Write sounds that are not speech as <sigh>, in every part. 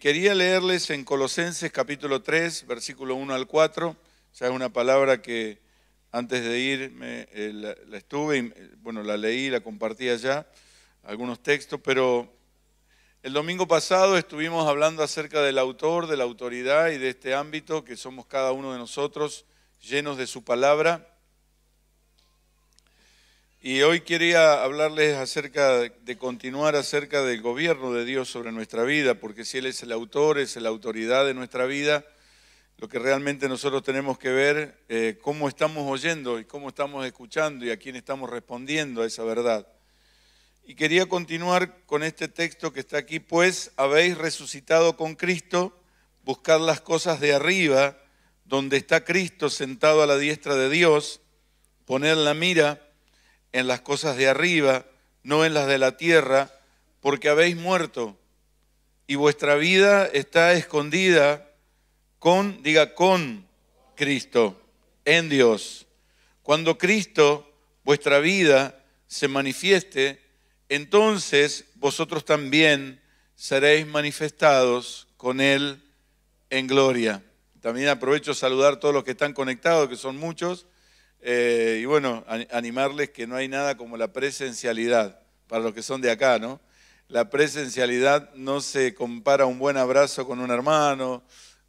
quería leerles en Colosenses capítulo 3, versículo 1 al 4, ya es una palabra que antes de irme eh, la, estuve, eh, bueno, la leí, la compartí allá, algunos textos, pero el domingo pasado estuvimos hablando acerca del autor, de la autoridad y de este ámbito que somos cada uno de nosotros llenos de su palabra. Y hoy quería hablarles acerca de continuar acerca del gobierno de Dios sobre nuestra vida, porque si Él es el autor, es la autoridad de nuestra vida, lo que realmente nosotros tenemos que ver, eh, cómo estamos oyendo y cómo estamos escuchando y a quién estamos respondiendo a esa verdad. Y quería continuar con este texto que está aquí, pues habéis resucitado con Cristo, buscar las cosas de arriba, donde está Cristo sentado a la diestra de Dios, poner la mira en las cosas de arriba, no en las de la tierra, porque habéis muerto y vuestra vida está escondida con, diga, con Cristo, en Dios. Cuando Cristo, vuestra vida, se manifieste, entonces vosotros también seréis manifestados con Él en gloria. También aprovecho saludar a todos los que están conectados, que son muchos. Eh, y bueno, animarles que no hay nada como la presencialidad, para los que son de acá, ¿no? La presencialidad no se compara un buen abrazo con un hermano,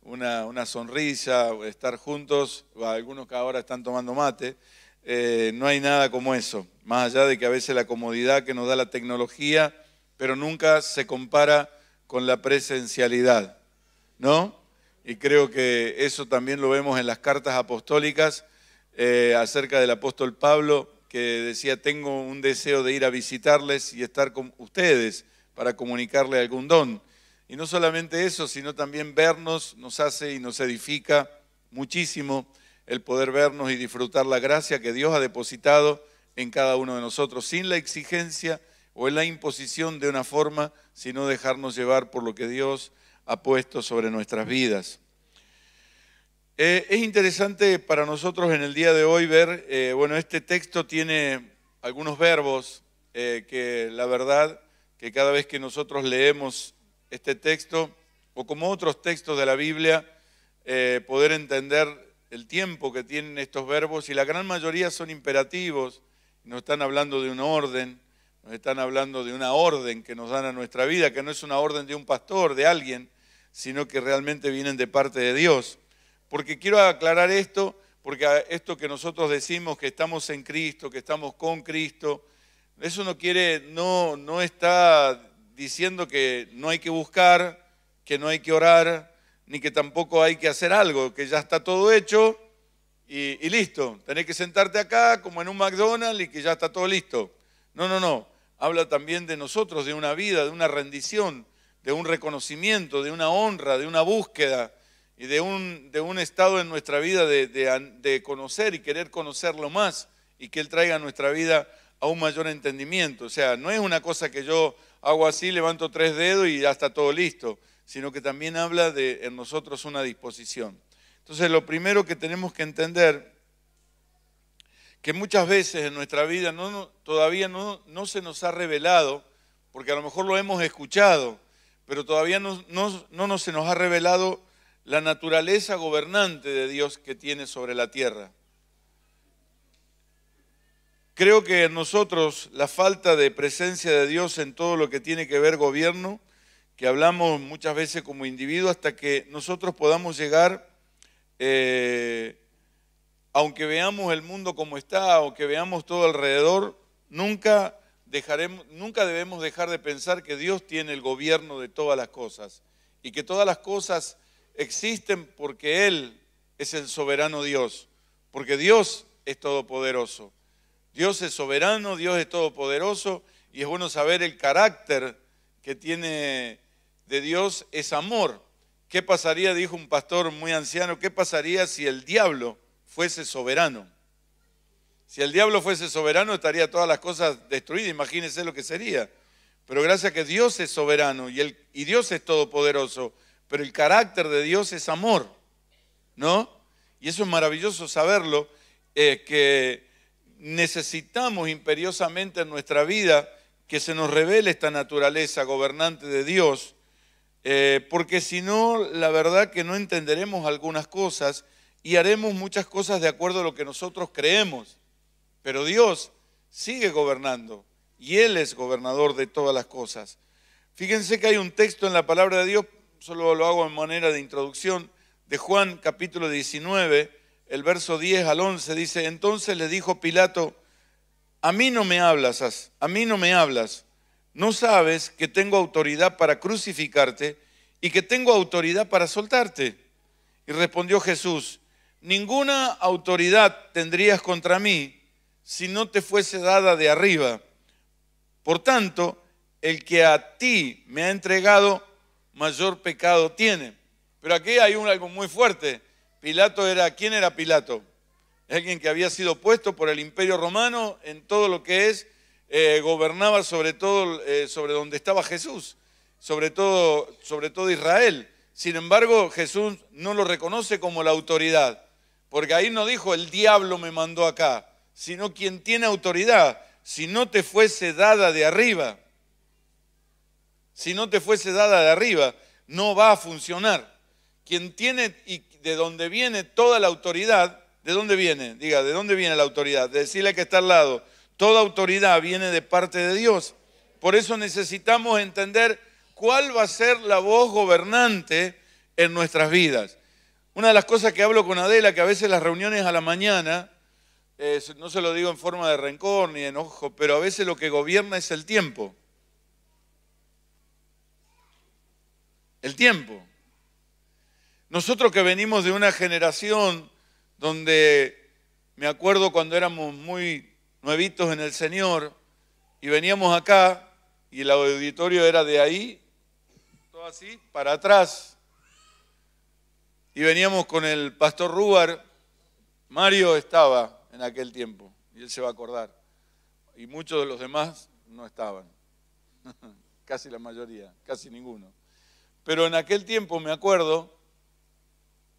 una, sonrisa, estar juntos, algunos que ahora están tomando mate, eh, no hay nada como eso, más allá de que a veces la comodidad que nos da la tecnología, pero nunca se compara con la presencialidad, ¿no? Y creo que eso también lo vemos en las cartas apostólicas, eh, acerca del apóstol Pablo, que decía, tengo un deseo de ir a visitarles y estar con ustedes para comunicarle algún don. Y no solamente eso, sino también vernos nos hace y nos edifica muchísimo el poder vernos y disfrutar la gracia que Dios ha depositado en cada uno de nosotros, sin la exigencia o en la imposición de una forma, sino dejarnos llevar por lo que Dios ha puesto sobre nuestras vidas. Eh, es interesante para nosotros en el día de hoy ver, eh, bueno, este texto tiene algunos verbos eh, que la verdad que cada vez que nosotros leemos este texto, o como otros textos de la Biblia, poder entender el tiempo que tienen estos verbos, y la gran mayoría son imperativos, nos están hablando de un orden, nos están hablando de una orden que nos dan a nuestra vida, que no es una orden de un pastor, de alguien, sino que realmente vienen de parte de Dios. Porque quiero aclarar esto, porque esto que nosotros decimos que estamos en Cristo, que estamos con Cristo, eso no quiere, no, no está diciendo que no hay que buscar, que no hay que orar, ni que tampoco hay que hacer algo, que ya está todo hecho y, y listo. Tenés que sentarte acá como en un McDonald's y que ya está todo listo. No, no, no. Habla también de nosotros, de una vida, de una rendición, de un reconocimiento, de una honra, de una búsqueda y de un, de un estado en nuestra vida de, conocer y querer conocerlo más y que Él traiga a nuestra vida a un mayor entendimiento. O sea, no es una cosa que yo hago así, levanto tres dedos y ya está todo listo, sino que también habla de en nosotros una disposición. Entonces, lo primero que tenemos que entender, que muchas veces en nuestra vida todavía no, no se nos ha revelado, porque a lo mejor lo hemos escuchado, pero todavía no, no, no se nos ha revelado la naturaleza gobernante de Dios que tiene sobre la tierra. Creo que nosotros la falta de presencia de Dios en todo lo que tiene que ver gobierno, que hablamos muchas veces como individuos, hasta que nosotros podamos llegar, eh, aunque veamos el mundo como está, aunque veamos todo alrededor, nunca, dejaremos, nunca debemos dejar de pensar que Dios tiene el gobierno de todas las cosas y que todas las cosas existen porque Él es el soberano Dios, porque Dios es todopoderoso. Dios es soberano, Dios es todopoderoso y es bueno saber el carácter que tiene de Dios es amor. ¿Qué pasaría, dijo un pastor muy anciano, qué pasaría si el diablo fuese soberano? Si el diablo fuese soberano estaría todas las cosas destruidas, imagínense lo que sería. Pero gracias a que Dios es soberano y, y Dios es todopoderoso, pero el carácter de Dios es amor, ¿no? Y eso es maravilloso saberlo, eh, que necesitamos imperiosamente en nuestra vida que se nos revele esta naturaleza gobernante de Dios, eh, porque si no, la verdad que no entenderemos algunas cosas y haremos muchas cosas de acuerdo a lo que nosotros creemos, pero Dios sigue gobernando y Él es gobernador de todas las cosas. Fíjense que hay un texto en la palabra de Dios solo lo hago en manera de introducción, de Juan capítulo 19, el verso 10 al 11, dice, entonces le dijo Pilato, a mí no me hablas, a mí no me hablas, no sabes que tengo autoridad para crucificarte y que tengo autoridad para soltarte. Y respondió Jesús, ninguna autoridad tendrías contra mí si no te fuese dada de arriba. Por tanto, el que a ti me ha entregado, mayor pecado tiene. Pero aquí hay un, algo muy fuerte. Pilato era, ¿quién era Pilato? Alguien que había sido puesto por el imperio romano en todo lo que es, eh, gobernaba sobre todo, eh, sobre donde estaba Jesús, sobre todo, sobre todo Israel. Sin embargo, Jesús no lo reconoce como la autoridad, porque ahí no dijo, el diablo me mandó acá, sino quien tiene autoridad, si no te fuese dada de arriba si no te fuese dada de arriba, no va a funcionar. Quien tiene y de dónde viene toda la autoridad, ¿de dónde viene? Diga, ¿de dónde viene la autoridad? decirle que está al lado. Toda autoridad viene de parte de Dios. Por eso necesitamos entender cuál va a ser la voz gobernante en nuestras vidas. Una de las cosas que hablo con Adela, que a veces las reuniones a la mañana, eh, no se lo digo en forma de rencor ni de enojo, pero a veces lo que gobierna es el tiempo. el tiempo. Nosotros que venimos de una generación donde, me acuerdo cuando éramos muy nuevitos en el Señor, y veníamos acá, y el auditorio era de ahí, todo así, para atrás, y veníamos con el pastor Rúbar, Mario estaba en aquel tiempo, y él se va a acordar, y muchos de los demás no estaban, <laughs> casi la mayoría, casi ninguno. Pero en aquel tiempo me acuerdo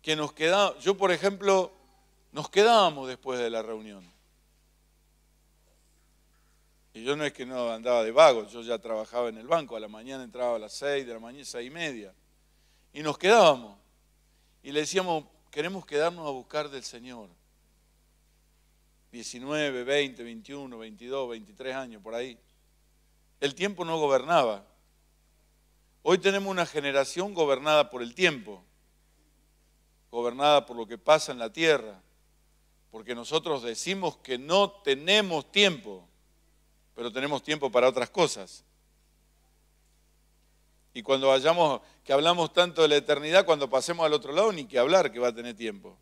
que nos quedábamos, yo por ejemplo, nos quedábamos después de la reunión. Y yo no es que no andaba de vago, yo ya trabajaba en el banco, a la mañana entraba a las seis, de la mañana, seis y media. Y nos quedábamos. Y le decíamos, queremos quedarnos a buscar del Señor. 19, 20, 21, 22, 23 años, por ahí. El tiempo no gobernaba. Hoy tenemos una generación gobernada por el tiempo, gobernada por lo que pasa en la tierra, porque nosotros decimos que no tenemos tiempo, pero tenemos tiempo para otras cosas. Y cuando vayamos, que hablamos tanto de la eternidad, cuando pasemos al otro lado, ni que hablar que va a tener tiempo.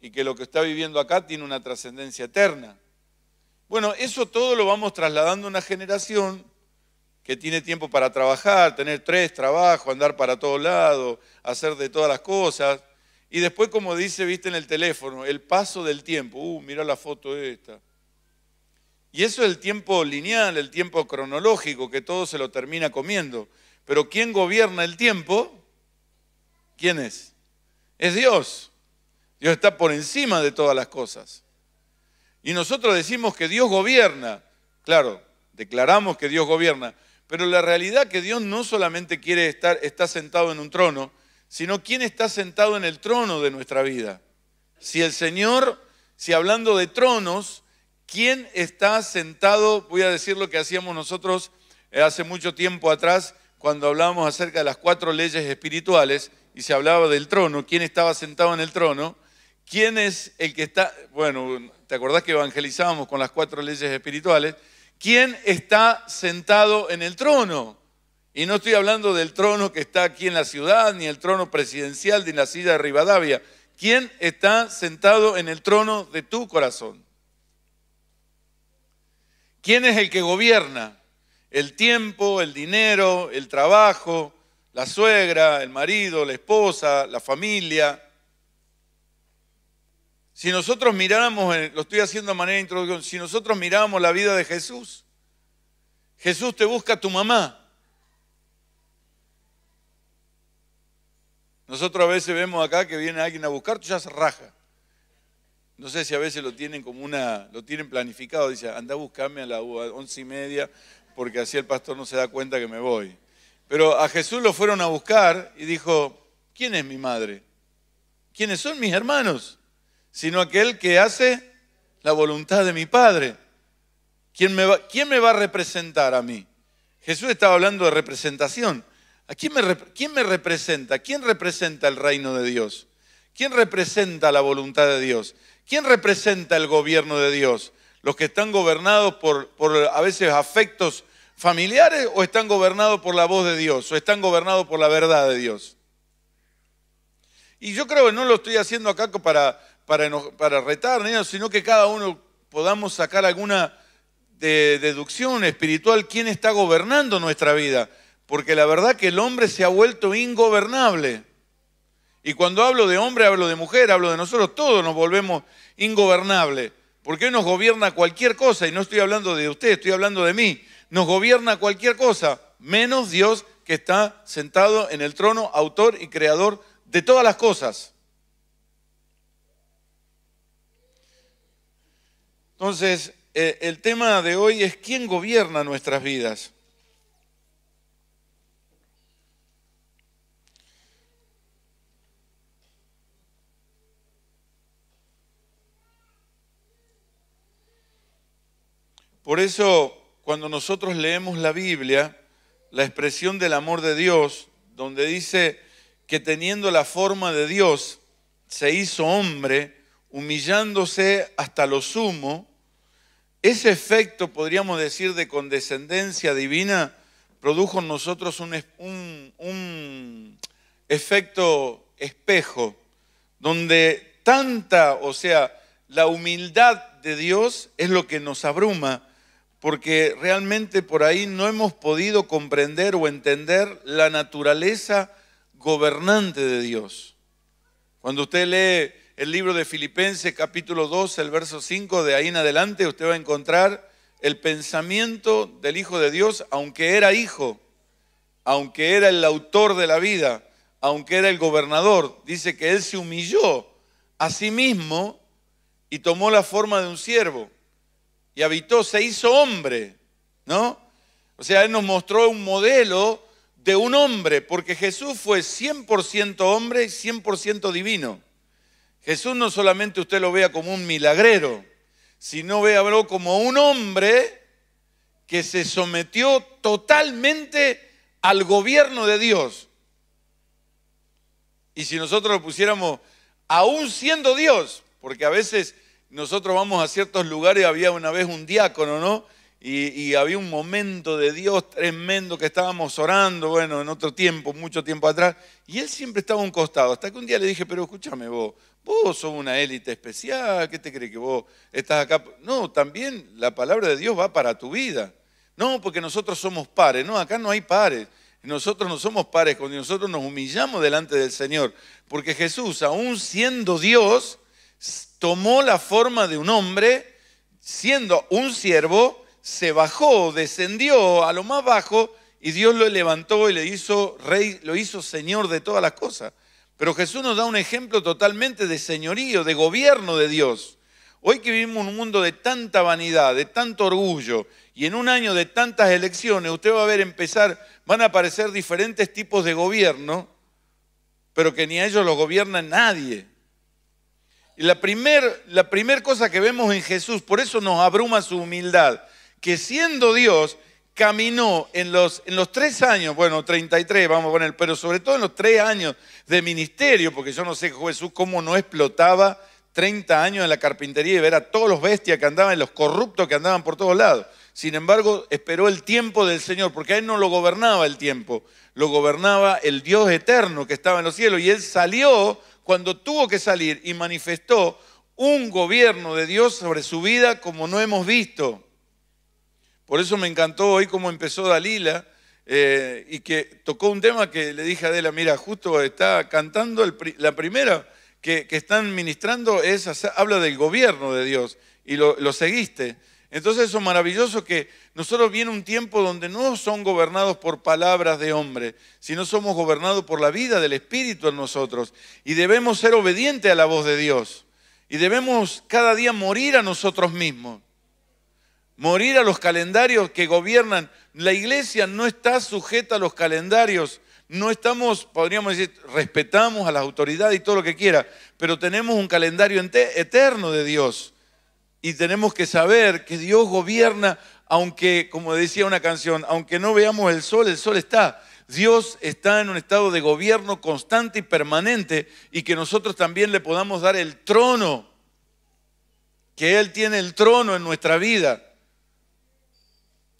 Y que lo que está viviendo acá tiene una trascendencia eterna. Bueno, eso todo lo vamos trasladando a una generación que tiene tiempo para trabajar, tener tres trabajos, andar para todos lados, hacer de todas las cosas. Y después, como dice, viste en el teléfono, el paso del tiempo. Uh, mira la foto esta. Y eso es el tiempo lineal, el tiempo cronológico, que todo se lo termina comiendo. Pero ¿quién gobierna el tiempo? ¿Quién es? Es Dios. Dios está por encima de todas las cosas. Y nosotros decimos que Dios gobierna. Claro, declaramos que Dios gobierna, pero la realidad que Dios no solamente quiere estar está sentado en un trono, sino quién está sentado en el trono de nuestra vida. Si el Señor, si hablando de tronos, quién está sentado, voy a decir lo que hacíamos nosotros eh, hace mucho tiempo atrás cuando hablábamos acerca de las cuatro leyes espirituales y se hablaba del trono, quién estaba sentado en el trono, quién es el que está, bueno, ¿te acordás que evangelizábamos con las cuatro leyes espirituales? ¿Quién está sentado en el trono? Y no estoy hablando del trono que está aquí en la ciudad, ni el trono presidencial, de la silla de Rivadavia. ¿Quién está sentado en el trono de tu corazón? ¿Quién es el que gobierna? El tiempo, el dinero, el trabajo, la suegra, el marido, la esposa, la familia. Si nosotros miramos, lo estoy haciendo de manera introducción, si nosotros miramos la vida de Jesús, Jesús te busca a tu mamá. Nosotros a veces vemos acá que viene alguien a buscar, tú ya se raja. No sé si a veces lo tienen como una, lo tienen planificado, dice, anda a buscarme a las once y media, porque así el pastor no se da cuenta que me voy. Pero a Jesús lo fueron a buscar y dijo, ¿quién es mi madre? ¿Quiénes son mis hermanos? sino aquel que hace la voluntad de mi Padre. ¿Quién me, va, ¿Quién me va, a representar a mí? Jesús estaba hablando de representación. ¿A quién, me, ¿Quién me representa? ¿Quién representa el reino de Dios? ¿Quién representa la voluntad de Dios? ¿Quién representa el gobierno de Dios? ¿Los que están gobernados por, por a veces afectos familiares o están gobernados por la voz de Dios o están gobernados por la verdad de Dios? Y yo creo que no lo estoy haciendo acá para, para, para retar, sino que cada uno podamos sacar alguna eh, deducción espiritual quién está gobernando nuestra vida. Porque la verdad que el hombre se ha vuelto ingobernable. Y cuando hablo de hombre, hablo de mujer, hablo de nosotros, todos nos volvemos ingobernables. Porque nos gobierna cualquier cosa, y no estoy hablando de usted, estoy hablando de mí. Nos gobierna cualquier cosa, menos Dios que está sentado en el trono, autor y creador de todas las cosas. Entonces, eh, el tema de hoy es quién gobierna nuestras vidas. Por eso, cuando nosotros leemos la Biblia, la expresión del amor de Dios, donde dice que teniendo la forma de Dios, se hizo hombre, humillándose hasta lo sumo, ese efecto, podríamos decir, de condescendencia divina produjo en nosotros un, efecto espejo, donde tanta, o sea, la humildad de Dios es lo que nos abruma, porque realmente por ahí no hemos podido comprender o entender la naturaleza gobernante de Dios. Cuando usted lee el libro de Filipenses capítulo 2, el verso 5, de ahí en adelante usted va a encontrar el pensamiento del Hijo de Dios, aunque era hijo, aunque era el autor de la vida, aunque era el gobernador. Dice que él se humilló a sí mismo y tomó la forma de un siervo y habitó, se hizo hombre, ¿no? O sea, él nos mostró un modelo de un hombre, porque Jesús fue 100% hombre y 100% divino. Jesús no solamente usted lo vea como un milagrero, sino véalo como un hombre que se sometió totalmente al gobierno de Dios. Y si nosotros lo pusiéramos, aún siendo Dios, porque a veces nosotros vamos a ciertos lugares, había una vez un diácono, ¿no? Y, y, había un momento de Dios tremendo que estábamos orando, bueno, en otro tiempo, mucho tiempo atrás, y él siempre estaba a un costado, hasta que un día le dije, pero escúchame vos, Vos sos una élite especial, ¿qué te crees que vos estás acá? No, también la palabra de Dios va para tu vida. No, porque nosotros somos pares. No, acá no hay pares. Nosotros no somos pares, cuando nosotros nos humillamos delante del Señor. Porque Jesús, aún siendo Dios, tomó la forma de un hombre, siendo un siervo, se bajó, descendió a lo más bajo y Dios lo levantó y le hizo rey, lo hizo Señor de todas las cosas. Pero Jesús nos da un ejemplo totalmente de señorío, de gobierno de Dios. Hoy que vivimos en un mundo de tanta vanidad, de tanto orgullo, y en un año de tantas elecciones, usted va a ver empezar, van a aparecer diferentes tipos de gobierno, pero que ni a ellos los gobierna nadie. Y la primera la cosa que vemos en Jesús, por eso nos abruma su humildad, que siendo Dios, caminó en los, en los tres años, bueno, 33, vamos a poner, pero sobre todo en los tres años de ministerio, porque yo no sé, Jesús, cómo no explotaba 30 años en la carpintería y ver a todos los bestias que andaban, los corruptos que andaban por todos lados. Sin embargo, esperó el tiempo del Señor, porque a él no lo gobernaba el tiempo, lo gobernaba el Dios eterno que estaba en los cielos. Y él salió cuando tuvo que salir y manifestó un gobierno de Dios sobre su vida como no hemos visto. Por eso me encantó hoy cómo empezó Dalila eh, y que tocó un tema que le dije a Adela, mira, justo está cantando la primera que, están ministrando, es, habla del gobierno de Dios y lo, seguiste. Entonces eso es maravilloso que nosotros viene un tiempo donde no son gobernados por palabras de hombre, sino somos gobernados por la vida del Espíritu en nosotros. Y debemos ser obedientes a la voz de Dios. Y debemos cada día morir a nosotros mismos morir a los calendarios que gobiernan. La iglesia no está sujeta a los calendarios. No estamos, podríamos decir, respetamos a las autoridades y todo lo que quiera, pero tenemos un calendario eterno de Dios. Y tenemos que saber que Dios gobierna, aunque, como decía una canción, aunque no veamos el sol, el sol está. Dios está en un estado de gobierno constante y permanente y que nosotros también le podamos dar el trono, que Él tiene el trono en nuestra vida.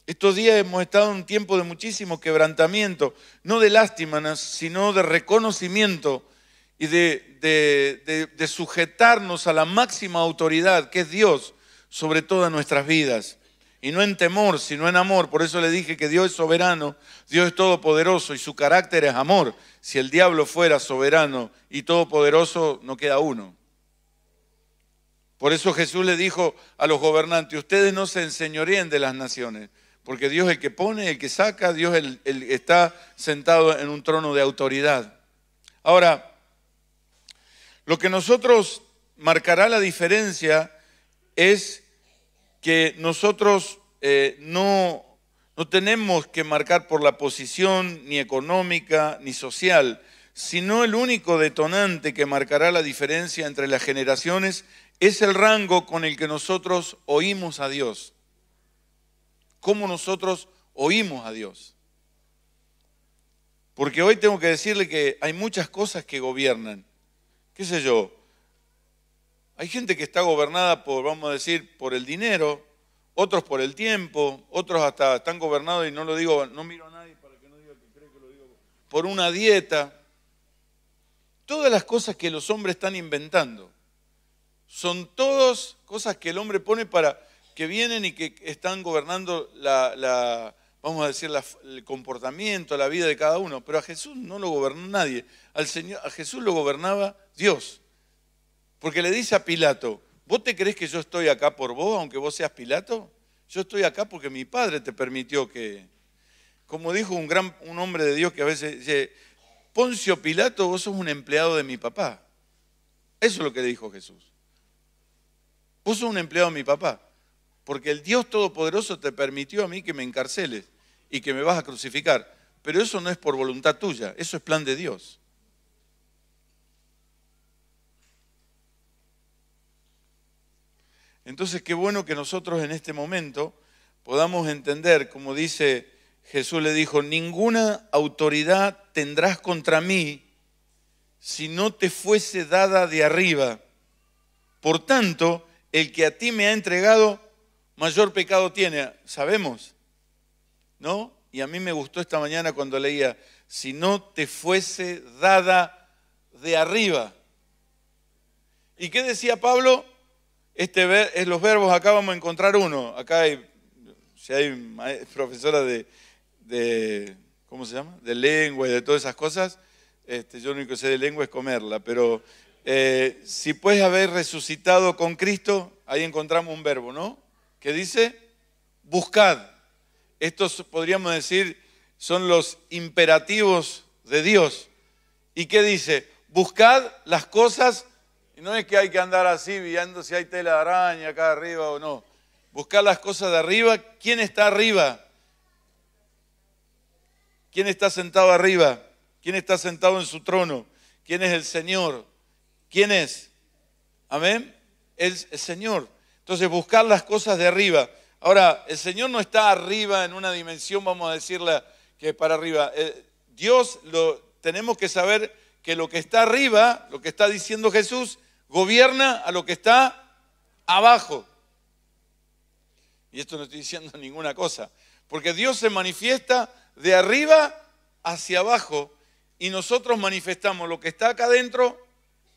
Estos días hemos estado en un tiempo de muchísimo quebrantamiento, no de lástima, sino de reconocimiento y de, sujetarnos a la máxima autoridad, que es Dios, sobre todas nuestras vidas. Y no en temor, sino en amor. Por eso le dije que Dios es soberano, Dios es todopoderoso y su carácter es amor. Si el diablo fuera soberano y todopoderoso, no queda uno. Por eso Jesús le dijo a los gobernantes, ustedes no se enseñoreen de las naciones, porque Dios es el que pone, el que saca, Dios el, está sentado en un trono de autoridad. Ahora, lo que nosotros marcará la diferencia es que nosotros eh, no, no tenemos que marcar por la posición ni económica ni social, sino el único detonante que marcará la diferencia entre las generaciones es el rango con el que nosotros oímos a Dios cómo nosotros oímos a Dios. Porque hoy tengo que decirle que hay muchas cosas que gobiernan. ¿Qué sé yo? Hay gente que está gobernada por, vamos a decir, por el dinero, otros por el tiempo, otros hasta están gobernados y no lo digo, no miro a nadie para que no diga que cree que lo digo, por una dieta. Todas las cosas que los hombres están inventando son todas cosas que el hombre pone para que vienen y que están gobernando la, vamos a decir, el comportamiento, la vida de cada uno. Pero a Jesús no lo gobernó nadie. Al Señor, a Jesús lo gobernaba Dios. Porque le dice a Pilato, ¿vos te crees que yo estoy acá por vos, aunque vos seas Pilato? Yo estoy acá porque mi padre te permitió que... Como dijo un, gran, un hombre de Dios que a veces dice, Poncio Pilato, vos sos un empleado de mi papá. Eso es lo que le dijo Jesús. Vos sos un empleado de mi papá porque el Dios Todopoderoso te permitió a mí que me encarceles y que me vas a crucificar. Pero eso no es por voluntad tuya, eso es plan de Dios. Entonces, qué bueno que nosotros en este momento podamos entender, como dice Jesús le dijo, ninguna autoridad tendrás contra mí si no te fuese dada de arriba. Por tanto, el que a ti me ha entregado, mayor pecado tiene? Sabemos, ¿no? Y a mí me gustó esta mañana cuando leía, si no te fuese dada de arriba. ¿Y qué decía Pablo? Este, es los verbos, acá vamos a encontrar uno. Acá hay, si hay profesora de, ¿cómo se llama? De lengua y de todas esas cosas. Este, yo lo único que sé de lengua es comerla, pero eh, si puedes haber resucitado con Cristo, ahí encontramos un verbo, ¿no? Qué dice, buscad. Estos podríamos decir son los imperativos de Dios. ¿Y qué dice? Buscad las cosas, y no es que hay que andar así viendo si hay tela de araña acá arriba o no. Buscad las cosas de arriba. ¿Quién está arriba? ¿Quién está sentado arriba? ¿Quién está sentado en su trono? ¿Quién es el Señor? ¿Quién es? Amén. Es el Señor. Entonces, buscar las cosas de arriba. Ahora, el Señor no está arriba en una dimensión, vamos a decirla, que es para arriba. Eh, Dios, lo, tenemos que saber que lo que está arriba, lo que está diciendo Jesús, gobierna a lo que está abajo. Y esto no estoy diciendo <laughs> ninguna cosa, porque Dios se manifiesta de arriba hacia abajo y nosotros manifestamos lo que está acá adentro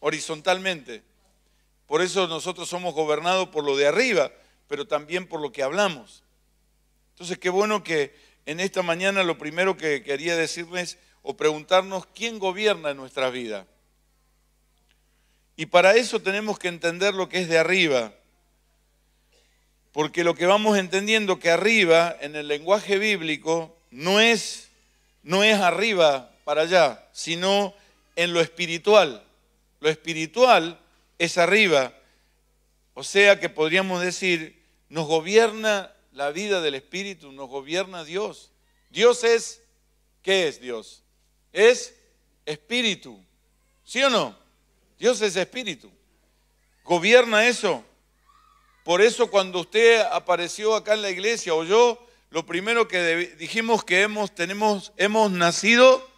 horizontalmente. Por eso nosotros somos gobernados por lo de arriba, pero también por lo que hablamos. Entonces, qué bueno que en esta mañana lo primero que quería decirles o preguntarnos quién gobierna en nuestra vida. Y para eso tenemos que entender lo que es de arriba. Porque lo que vamos entendiendo que arriba en el lenguaje bíblico no es no es arriba para allá, sino en lo espiritual. Lo espiritual es arriba. O sea que podríamos decir, nos gobierna la vida del Espíritu, nos gobierna Dios. Dios es, ¿qué es Dios? Es Espíritu. ¿Sí o no? Dios es Espíritu. Gobierna eso. Por eso cuando usted apareció acá en la iglesia o yo, lo primero que dijimos que hemos, tenemos, hemos nacido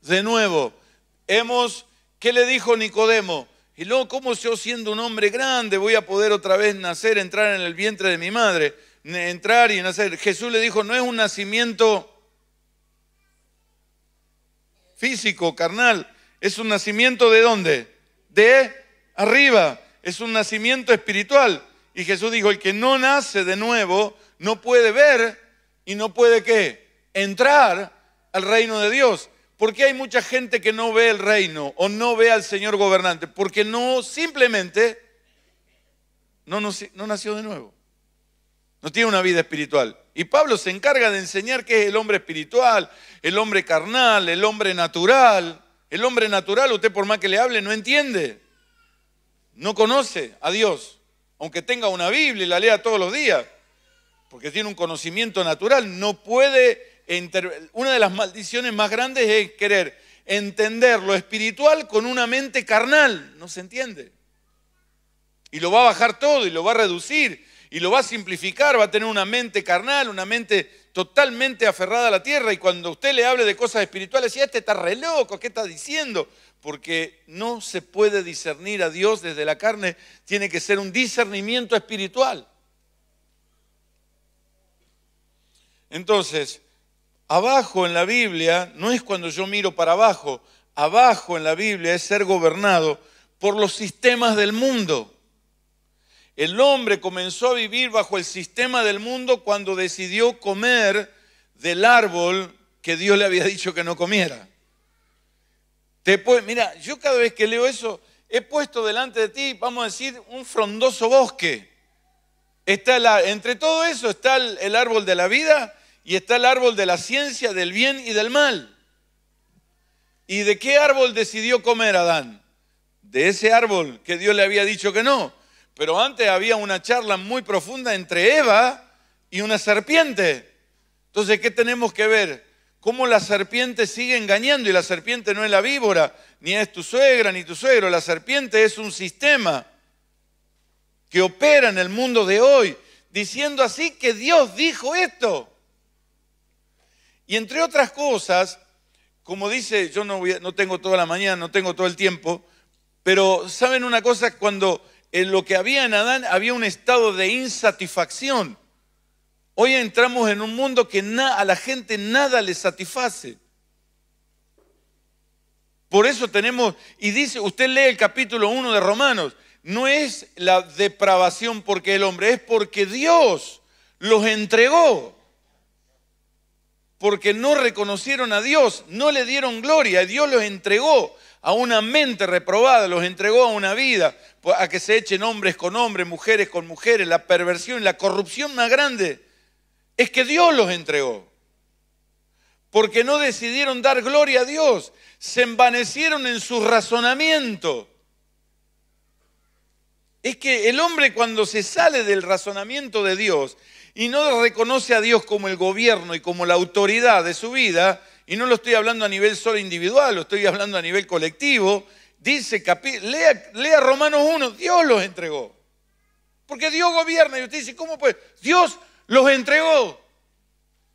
de nuevo. Hemos, ¿qué le dijo Nicodemo? Y luego, ¿cómo yo siendo un hombre grande voy a poder otra vez nacer, entrar en el vientre de mi madre? Entrar y nacer. Jesús le dijo, no es un nacimiento físico, carnal. Es un nacimiento de dónde? De arriba. Es un nacimiento espiritual. Y Jesús dijo, el que no nace de nuevo no puede ver y no puede qué? Entrar al reino de Dios. ¿Por qué hay mucha gente que no ve el reino o no ve al Señor gobernante? Porque no simplemente no, no, no nació de nuevo. No tiene una vida espiritual. Y Pablo se encarga de enseñar qué es el hombre espiritual, el hombre carnal, el hombre natural. El hombre natural, usted por más que le hable, no entiende. No conoce a Dios, aunque tenga una Biblia y la lea todos los días, porque tiene un conocimiento natural. No puede una de las maldiciones más grandes es querer entender lo espiritual con una mente carnal. No se entiende. Y lo va a bajar todo y lo va a reducir y lo va a simplificar. Va a tener una mente carnal, una mente totalmente aferrada a la tierra. Y cuando usted le hable de cosas espirituales, dice, este está re loco, ¿qué está diciendo? Porque no se puede discernir a Dios desde la carne. Tiene que ser un discernimiento espiritual. Entonces, Abajo en la Biblia no es cuando yo miro para abajo, abajo en la Biblia es ser gobernado por los sistemas del mundo. El hombre comenzó a vivir bajo el sistema del mundo cuando decidió comer del árbol que Dios le había dicho que no comiera. Te mira, yo cada vez que leo eso, he puesto delante de ti, vamos a decir, un frondoso bosque. Está la, entre todo eso está el árbol de la vida y está el árbol de la ciencia del bien y del mal. ¿Y de qué árbol decidió comer Adán? De ese árbol que Dios le había dicho que no. Pero antes había una charla muy profunda entre Eva y una serpiente. Entonces, ¿qué tenemos que ver? Cómo la serpiente sigue engañando y la serpiente no es la víbora, ni es tu suegra, ni tu suegro. La serpiente es un sistema que opera en el mundo de hoy, diciendo así que Dios dijo esto. Y entre otras cosas, como dice, yo no, no tengo toda la mañana, no tengo todo el tiempo, pero ¿saben una cosa? Cuando en lo que había en Adán había un estado de insatisfacción. Hoy entramos en un mundo que a la gente nada le satisface. Por eso tenemos, y dice, usted lee el capítulo 1 de Romanos, no es la depravación porque el hombre, es porque Dios los entregó porque no reconocieron a Dios, no le dieron gloria, y Dios los entregó a una mente reprobada, los entregó a una vida, pues, a que se echen hombres con hombres, mujeres con mujeres, la perversión, la corrupción más grande, es que Dios los entregó, porque no decidieron dar gloria a Dios, se envanecieron en su razonamiento. Es que el hombre cuando se sale del razonamiento de Dios, y no reconoce a Dios como el gobierno y como la autoridad de su vida, y no lo estoy hablando a nivel solo individual, lo estoy hablando a nivel colectivo, dice, lea, Romanos 1, Dios los entregó. Porque Dios gobierna y usted dice, ¿cómo puede? Dios los entregó.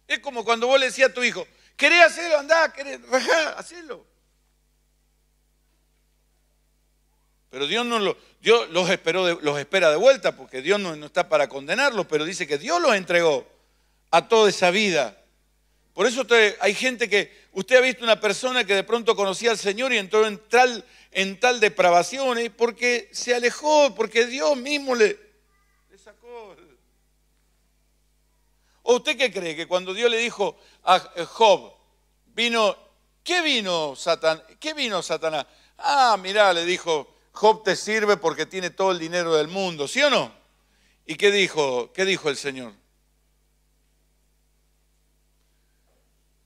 Es como cuando vos le decías a tu hijo, querés hacerlo, andá, querés, hacelo. Pero Dios no lo, Dios los, espera de vuelta, porque Dios no, está para condenarlos, pero dice que Dios los entregó a toda esa vida. Por eso hay gente que, usted ha visto una persona que de pronto conocía al Señor y entró en tal, en tal depravación, ¿eh? porque se alejó, porque Dios mismo le, sacó. ¿O usted qué cree? Que cuando Dios le dijo a eh, Job, vino, ¿qué vino, Satan, ¿qué vino Satanás? Ah, mirá, le dijo, Job te sirve porque tiene todo el dinero del mundo, ¿sí o no? ¿Y qué dijo? ¿Qué dijo el Señor?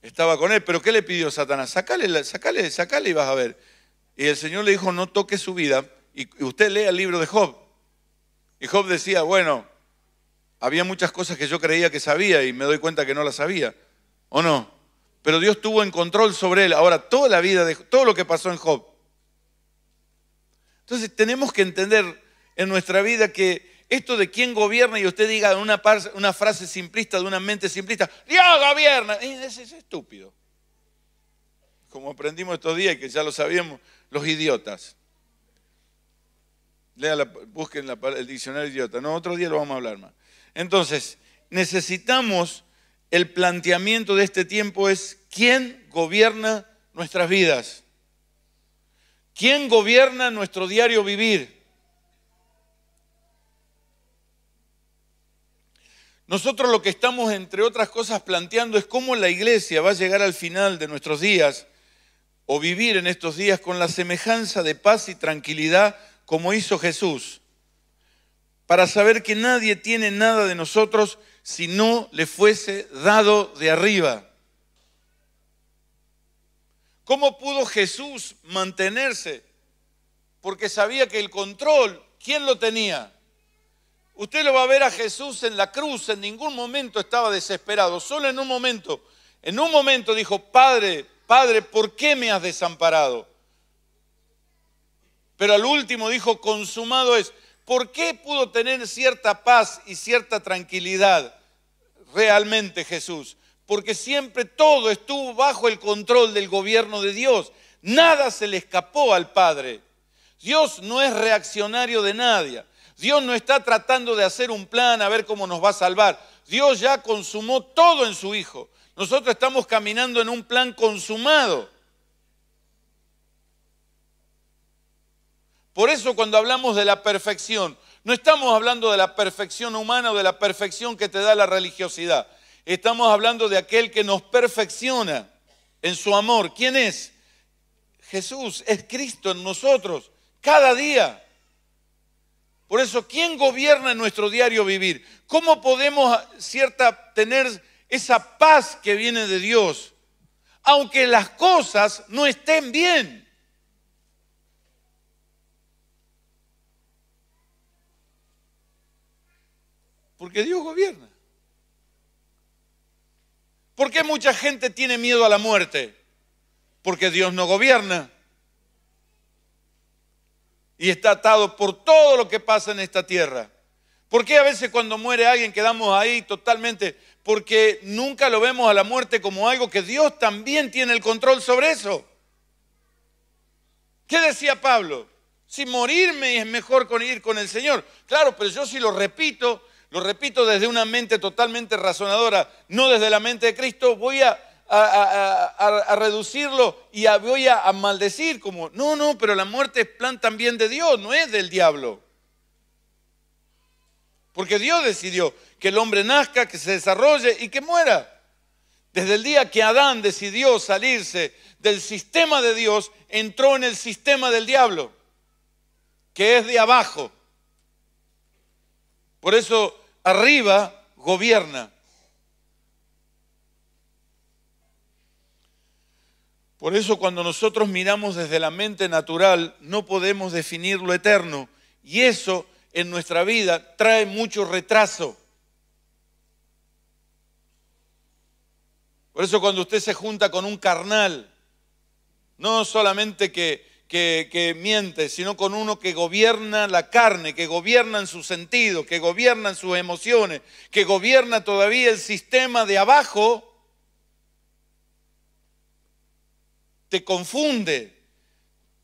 Estaba con él, pero ¿qué le pidió Satanás? Sacale, sacale, y vas a ver. Y el Señor le dijo, no toque su vida. Y usted lea el libro de Job. Y Job decía, bueno, había muchas cosas que yo creía que sabía y me doy cuenta que no las sabía. ¿O no? Pero Dios tuvo en control sobre él. Ahora, toda la vida, de, todo lo que pasó en Job, entonces tenemos que entender en nuestra vida que esto de quién gobierna y usted diga una, una frase simplista de una mente simplista, Dios gobierna, es estúpido. Como aprendimos estos días, y que ya lo sabíamos, los idiotas. Lea busquen el diccionario idiota. No, otro día lo vamos a hablar más. Entonces, necesitamos, el planteamiento de este tiempo es, ¿quién gobierna nuestras vidas? ¿Quién gobierna nuestro diario vivir? Nosotros lo que estamos, entre otras cosas, planteando es cómo la iglesia va a llegar al final de nuestros días o vivir en estos días con la semejanza de paz y tranquilidad como hizo Jesús, para saber que nadie tiene nada de nosotros si no le fuese dado de arriba. ¿Cómo pudo Jesús mantenerse? Porque sabía que el control, ¿quién lo tenía? Usted lo va a ver a Jesús en la cruz, en ningún momento estaba desesperado, solo en un momento. En un momento dijo, Padre, Padre, ¿por qué me has desamparado? Pero al último dijo, consumado es. ¿Por qué pudo tener cierta paz y cierta tranquilidad realmente Jesús? porque siempre todo estuvo bajo el control del gobierno de Dios. Nada se le escapó al Padre. Dios no es reaccionario de nadie. Dios no está tratando de hacer un plan a ver cómo nos va a salvar. Dios ya consumó todo en su Hijo. Nosotros estamos caminando en un plan consumado. Por eso cuando hablamos de la perfección, no estamos hablando de la perfección humana o de la perfección que te da la religiosidad. Estamos hablando de aquel que nos perfecciona en su amor. ¿Quién es? Jesús, es Cristo en nosotros, cada día. Por eso, ¿quién gobierna en nuestro diario vivir? ¿Cómo podemos cierta, tener esa paz que viene de Dios? Aunque las cosas no estén bien. Porque Dios gobierna. ¿Por qué mucha gente tiene miedo a la muerte? Porque Dios no gobierna. Y está atado por todo lo que pasa en esta tierra. ¿Por qué a veces cuando muere alguien quedamos ahí totalmente? Porque nunca lo vemos a la muerte como algo que Dios también tiene el control sobre eso. ¿Qué decía Pablo? Si morirme es mejor con ir con el Señor. Claro, pero yo si lo repito lo repito desde una mente totalmente razonadora, no desde la mente de Cristo, voy a, reducirlo y voy a, maldecir como, no, no, pero la muerte es plan también de Dios, no es del diablo. Porque Dios decidió que el hombre nazca, que se desarrolle y que muera. Desde el día que Adán decidió salirse del sistema de Dios, entró en el sistema del diablo, que es de abajo. Por eso arriba gobierna. Por eso cuando nosotros miramos desde la mente natural, no podemos definir lo eterno. Y eso en nuestra vida trae mucho retraso. Por eso cuando usted se junta con un carnal, no solamente que que, miente, sino con uno que gobierna la carne, que gobierna en sus sentidos, que gobierna en sus emociones, que gobierna todavía el sistema de abajo, te confunde,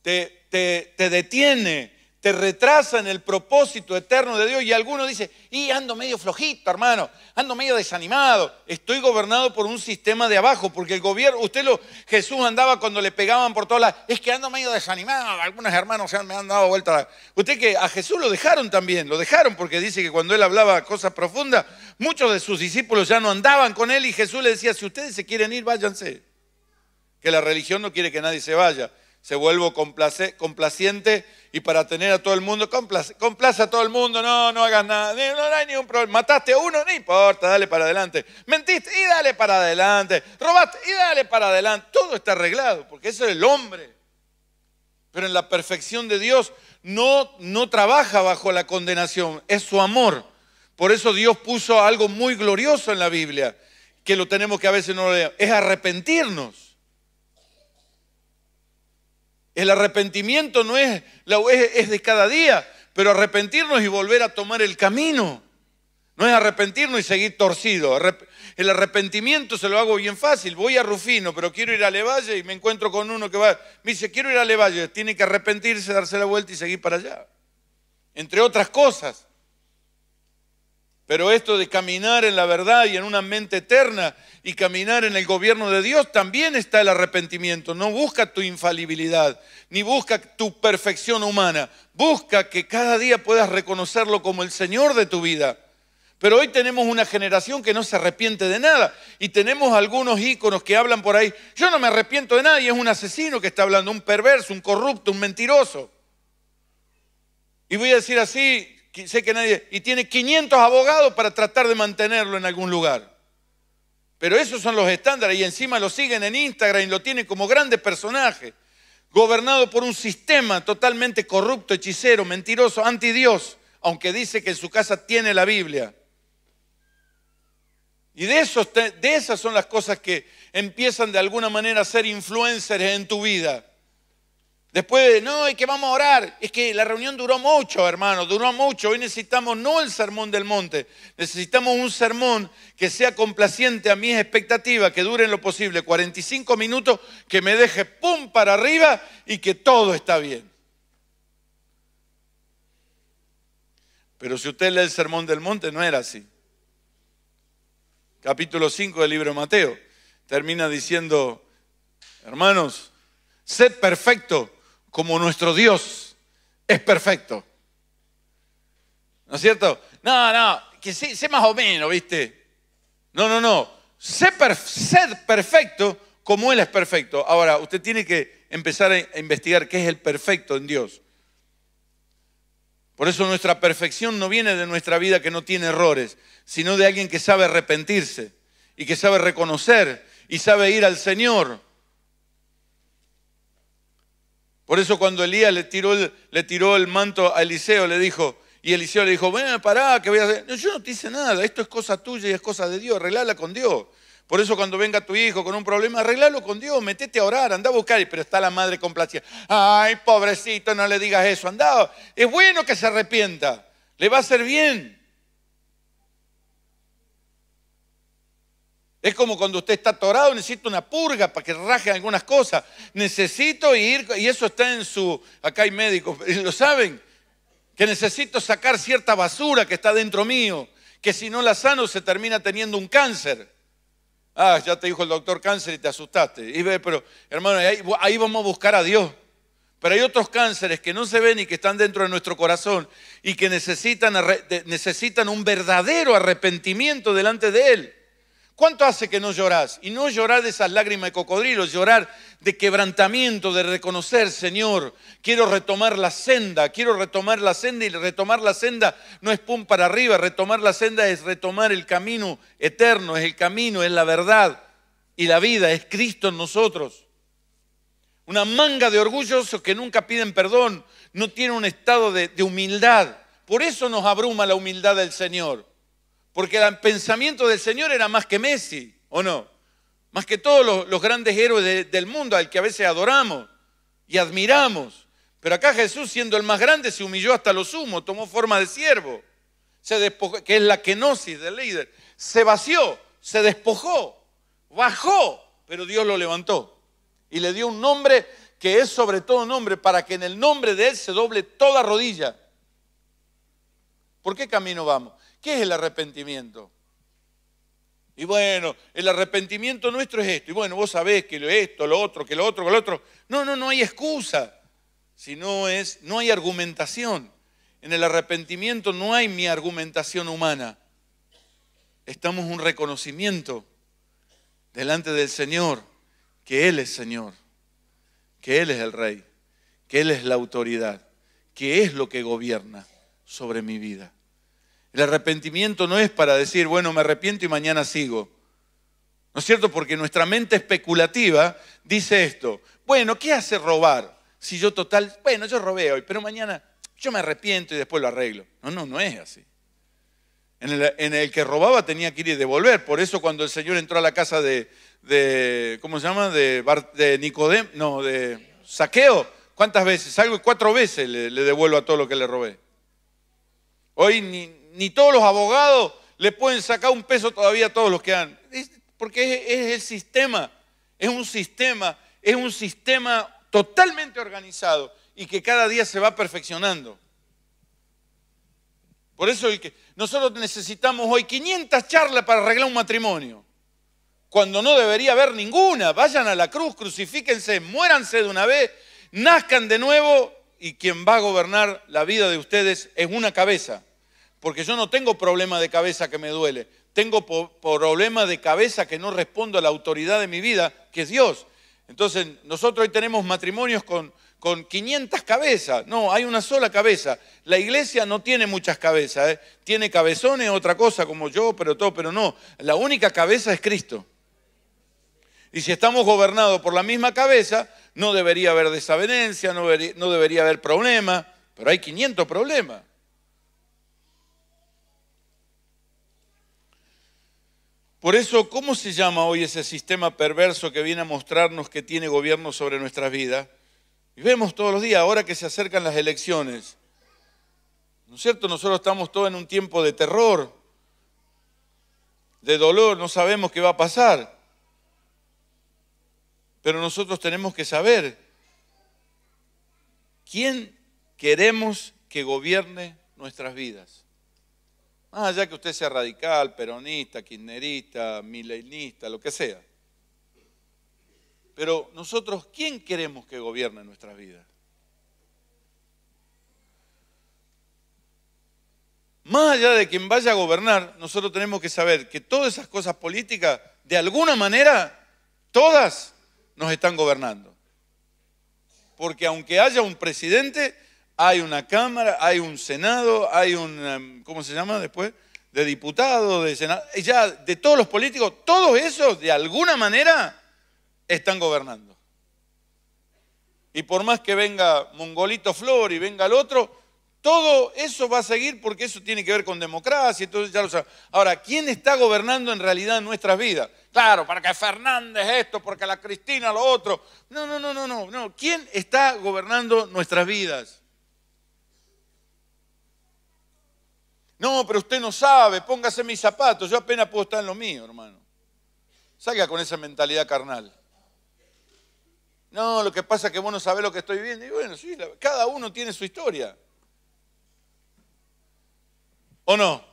te, te detiene, te retrasan el propósito eterno de Dios y alguno dice, y ando medio flojito, hermano, ando medio desanimado, estoy gobernado por un sistema de abajo, porque el gobierno, usted lo, Jesús andaba cuando le pegaban por todas las, es que ando medio desanimado, algunos hermanos ya me han dado vuelta. Usted que a Jesús lo dejaron también, lo dejaron porque dice que cuando él hablaba cosas profundas, muchos de sus discípulos ya no andaban con él y Jesús le decía, si ustedes se quieren ir, váyanse, que la religión no quiere que nadie se vaya se vuelvo complaciente y para tener a todo el mundo, complace, a todo el mundo, no, no hagas nada, no, hay ningún problema. Mataste a uno, no importa, dale para adelante. Mentiste y dale para adelante. Robaste y dale para adelante. Todo está arreglado, porque eso es el hombre. Pero en la perfección de Dios no, no trabaja bajo la condenación, es su amor. Por eso Dios puso algo muy glorioso en la Biblia, que lo tenemos que a veces no lo es arrepentirnos. El arrepentimiento no es, la, es de cada día, pero arrepentirnos y volver a tomar el camino. No es arrepentirnos y seguir torcido. El arrepentimiento se lo hago bien fácil. Voy a Rufino, pero quiero ir a Levalle y me encuentro con uno que va. Me dice, quiero ir a Levalle. Tiene que arrepentirse, darse la vuelta y seguir para allá. Entre otras cosas. Pero esto de caminar en la verdad y en una mente eterna y caminar en el gobierno de Dios, también está el arrepentimiento. No busca tu infalibilidad, ni busca tu perfección humana. Busca que cada día puedas reconocerlo como el Señor de tu vida. Pero hoy tenemos una generación que no se arrepiente de nada. Y tenemos algunos íconos que hablan por ahí, yo no me arrepiento de nadie, es un asesino que está hablando, un perverso, un corrupto, un mentiroso. Y voy a decir así, sé que nadie, y tiene 500 abogados para tratar de mantenerlo en algún lugar. Pero esos son los estándares y encima lo siguen en Instagram y lo tienen como grande personaje, gobernado por un sistema totalmente corrupto, hechicero, mentiroso, anti Dios, aunque dice que en su casa tiene la Biblia. Y de, esos, de esas son las cosas que empiezan de alguna manera a ser influencers en tu vida. Después no, es que vamos a orar. Es que la reunión duró mucho, hermano, duró mucho. Hoy necesitamos no el sermón del monte, necesitamos un sermón que sea complaciente a mis expectativas, que dure en lo posible 45 minutos, que me deje pum para arriba y que todo está bien. Pero si usted lee el sermón del monte, no era así. Capítulo 5 del libro de Mateo termina diciendo, hermanos, sed perfecto como nuestro Dios es perfecto. ¿No es cierto? No, no, que sé, más o menos, ¿viste? No, no, no. Sé perfecto como Él es perfecto. Ahora, usted tiene que empezar a investigar qué es el perfecto en Dios. Por eso nuestra perfección no viene de nuestra vida que no tiene errores, sino de alguien que sabe arrepentirse y que sabe reconocer y sabe ir al Señor por eso cuando Elías le tiró el, le tiró el manto a Eliseo, le dijo, y Eliseo le dijo, bueno, pará, que voy a hacer. No, yo no te hice nada, esto es cosa tuya y es cosa de Dios, arreglala con Dios. Por eso cuando venga tu hijo con un problema, arreglalo con Dios, metete a orar, anda a buscar. Pero está la madre complacida. Ay, pobrecito, no le digas eso, anda. Es bueno que se arrepienta, le va a hacer bien. Es como cuando usted está atorado, necesito una purga para que raje algunas cosas. Necesito ir, y eso está en su, acá hay médicos, <laughs> lo saben, que necesito sacar cierta basura que está dentro mío, que si no la sano se termina teniendo un cáncer. Ah, ya te dijo el doctor cáncer y te asustaste. Y ve, pero hermano, ahí, vamos a buscar a Dios. Pero hay otros cánceres que no se ven y que están dentro de nuestro corazón y que necesitan, necesitan un verdadero arrepentimiento delante de Él. ¿Cuánto hace que no llorás? Y no llorar de esas lágrimas de cocodrilo, llorar de quebrantamiento, de reconocer, Señor, quiero retomar la senda, quiero retomar la senda y retomar la senda no es pum para arriba, retomar la senda es retomar el camino eterno, es el camino, es la verdad y la vida, es Cristo en nosotros. Una manga de orgullosos que nunca piden perdón, no tiene un estado de, de humildad. Por eso nos abruma la humildad del Señor. Porque el pensamiento del Señor era más que Messi, ¿o no? Más que todos los, grandes héroes del mundo al que a veces adoramos y admiramos. Pero acá Jesús, siendo el más grande, se humilló hasta lo sumo, tomó forma de siervo, se que es la kenosis del líder. Se vació, se despojó, bajó, pero Dios lo levantó y le dio un nombre que es sobre todo nombre, para que en el nombre de Él se doble toda rodilla. ¿Por qué camino vamos? ¿Qué es el arrepentimiento? Y bueno, el arrepentimiento nuestro es esto. Y bueno, vos sabés que esto, lo otro, que lo otro, que lo otro. No, no, no hay excusa. Si no es, no hay argumentación. En el arrepentimiento no hay mi argumentación humana. Estamos un reconocimiento delante del Señor, que Él es Señor, que Él es el Rey, que Él es la autoridad, que es lo que gobierna sobre mi vida. El arrepentimiento no es para decir, bueno, me arrepiento y mañana sigo. ¿No es cierto? Porque nuestra mente especulativa dice esto, bueno, ¿qué hace robar? Si yo total, bueno, yo robé hoy, pero mañana yo me arrepiento y después lo arreglo. No, no, no es así. En el, que robaba tenía que ir y devolver. Por eso cuando el Señor entró a la casa de, de ¿cómo se llama? De, de Nicodem, no, de saqueo. ¿Cuántas veces? y cuatro veces le devuelvo a todo lo que le robé. Hoy ni, ni todos los abogados le pueden sacar un peso todavía a todos los que han. Porque es, el sistema, es un sistema, es un sistema totalmente organizado y que cada día se va perfeccionando. Por eso nosotros necesitamos hoy 500 charlas para arreglar un matrimonio, cuando no debería haber ninguna. Vayan a la cruz, crucifíquense, muéranse de una vez, nazcan de nuevo y quien va a gobernar la vida de ustedes es una cabeza. Porque yo no tengo problema de cabeza que me duele, tengo problema de cabeza que no respondo a la autoridad de mi vida, que es Dios. Entonces, nosotros hoy tenemos matrimonios con, con 500 cabezas. No, hay una sola cabeza. La iglesia no tiene muchas cabezas. ¿eh? Tiene cabezones, otra cosa como yo, pero todo, pero no. La única cabeza es Cristo. Y si estamos gobernados por la misma cabeza, no debería haber desavenencia, no debería, haber problema, pero hay 500 problemas. Por eso, ¿cómo se llama hoy ese sistema perverso que viene a mostrarnos que tiene gobierno sobre nuestras vidas? Y vemos todos los días, ahora que se acercan las elecciones, ¿no es cierto? Nosotros estamos todos en un tiempo de terror, de dolor, no sabemos qué va a pasar. Pero nosotros tenemos que saber quién queremos que gobierne nuestras vidas. Más allá que usted sea radical, peronista, kirchnerista, milenista, lo que sea. Pero nosotros, ¿quién queremos que gobierne nuestras vidas? Más allá de quien vaya a gobernar, nosotros tenemos que saber que todas esas cosas políticas, de alguna manera, todas nos están gobernando. Porque aunque haya un presidente, hay una Cámara, hay un Senado, hay un, em, ¿cómo se llama después? De diputados, de senado, ya de todos los políticos, todos esos de alguna manera están gobernando. Y por más que venga Mongolito Flor y venga el otro, todo eso va a seguir porque eso tiene que ver con democracia, entonces ya lo Ahora, ¿quién está gobernando en realidad nuestras vidas? Claro, para que Fernández esto, porque la Cristina lo otro. no, no, no, no, no. ¿Quién está gobernando nuestras vidas? No, pero usted no sabe, póngase mis zapatos, yo apenas puedo estar en lo mío, hermano. Salga con esa mentalidad carnal. No, lo que pasa es que vos no sabés lo que estoy viendo. Y bueno, sí, cada uno tiene su historia. ¿O no?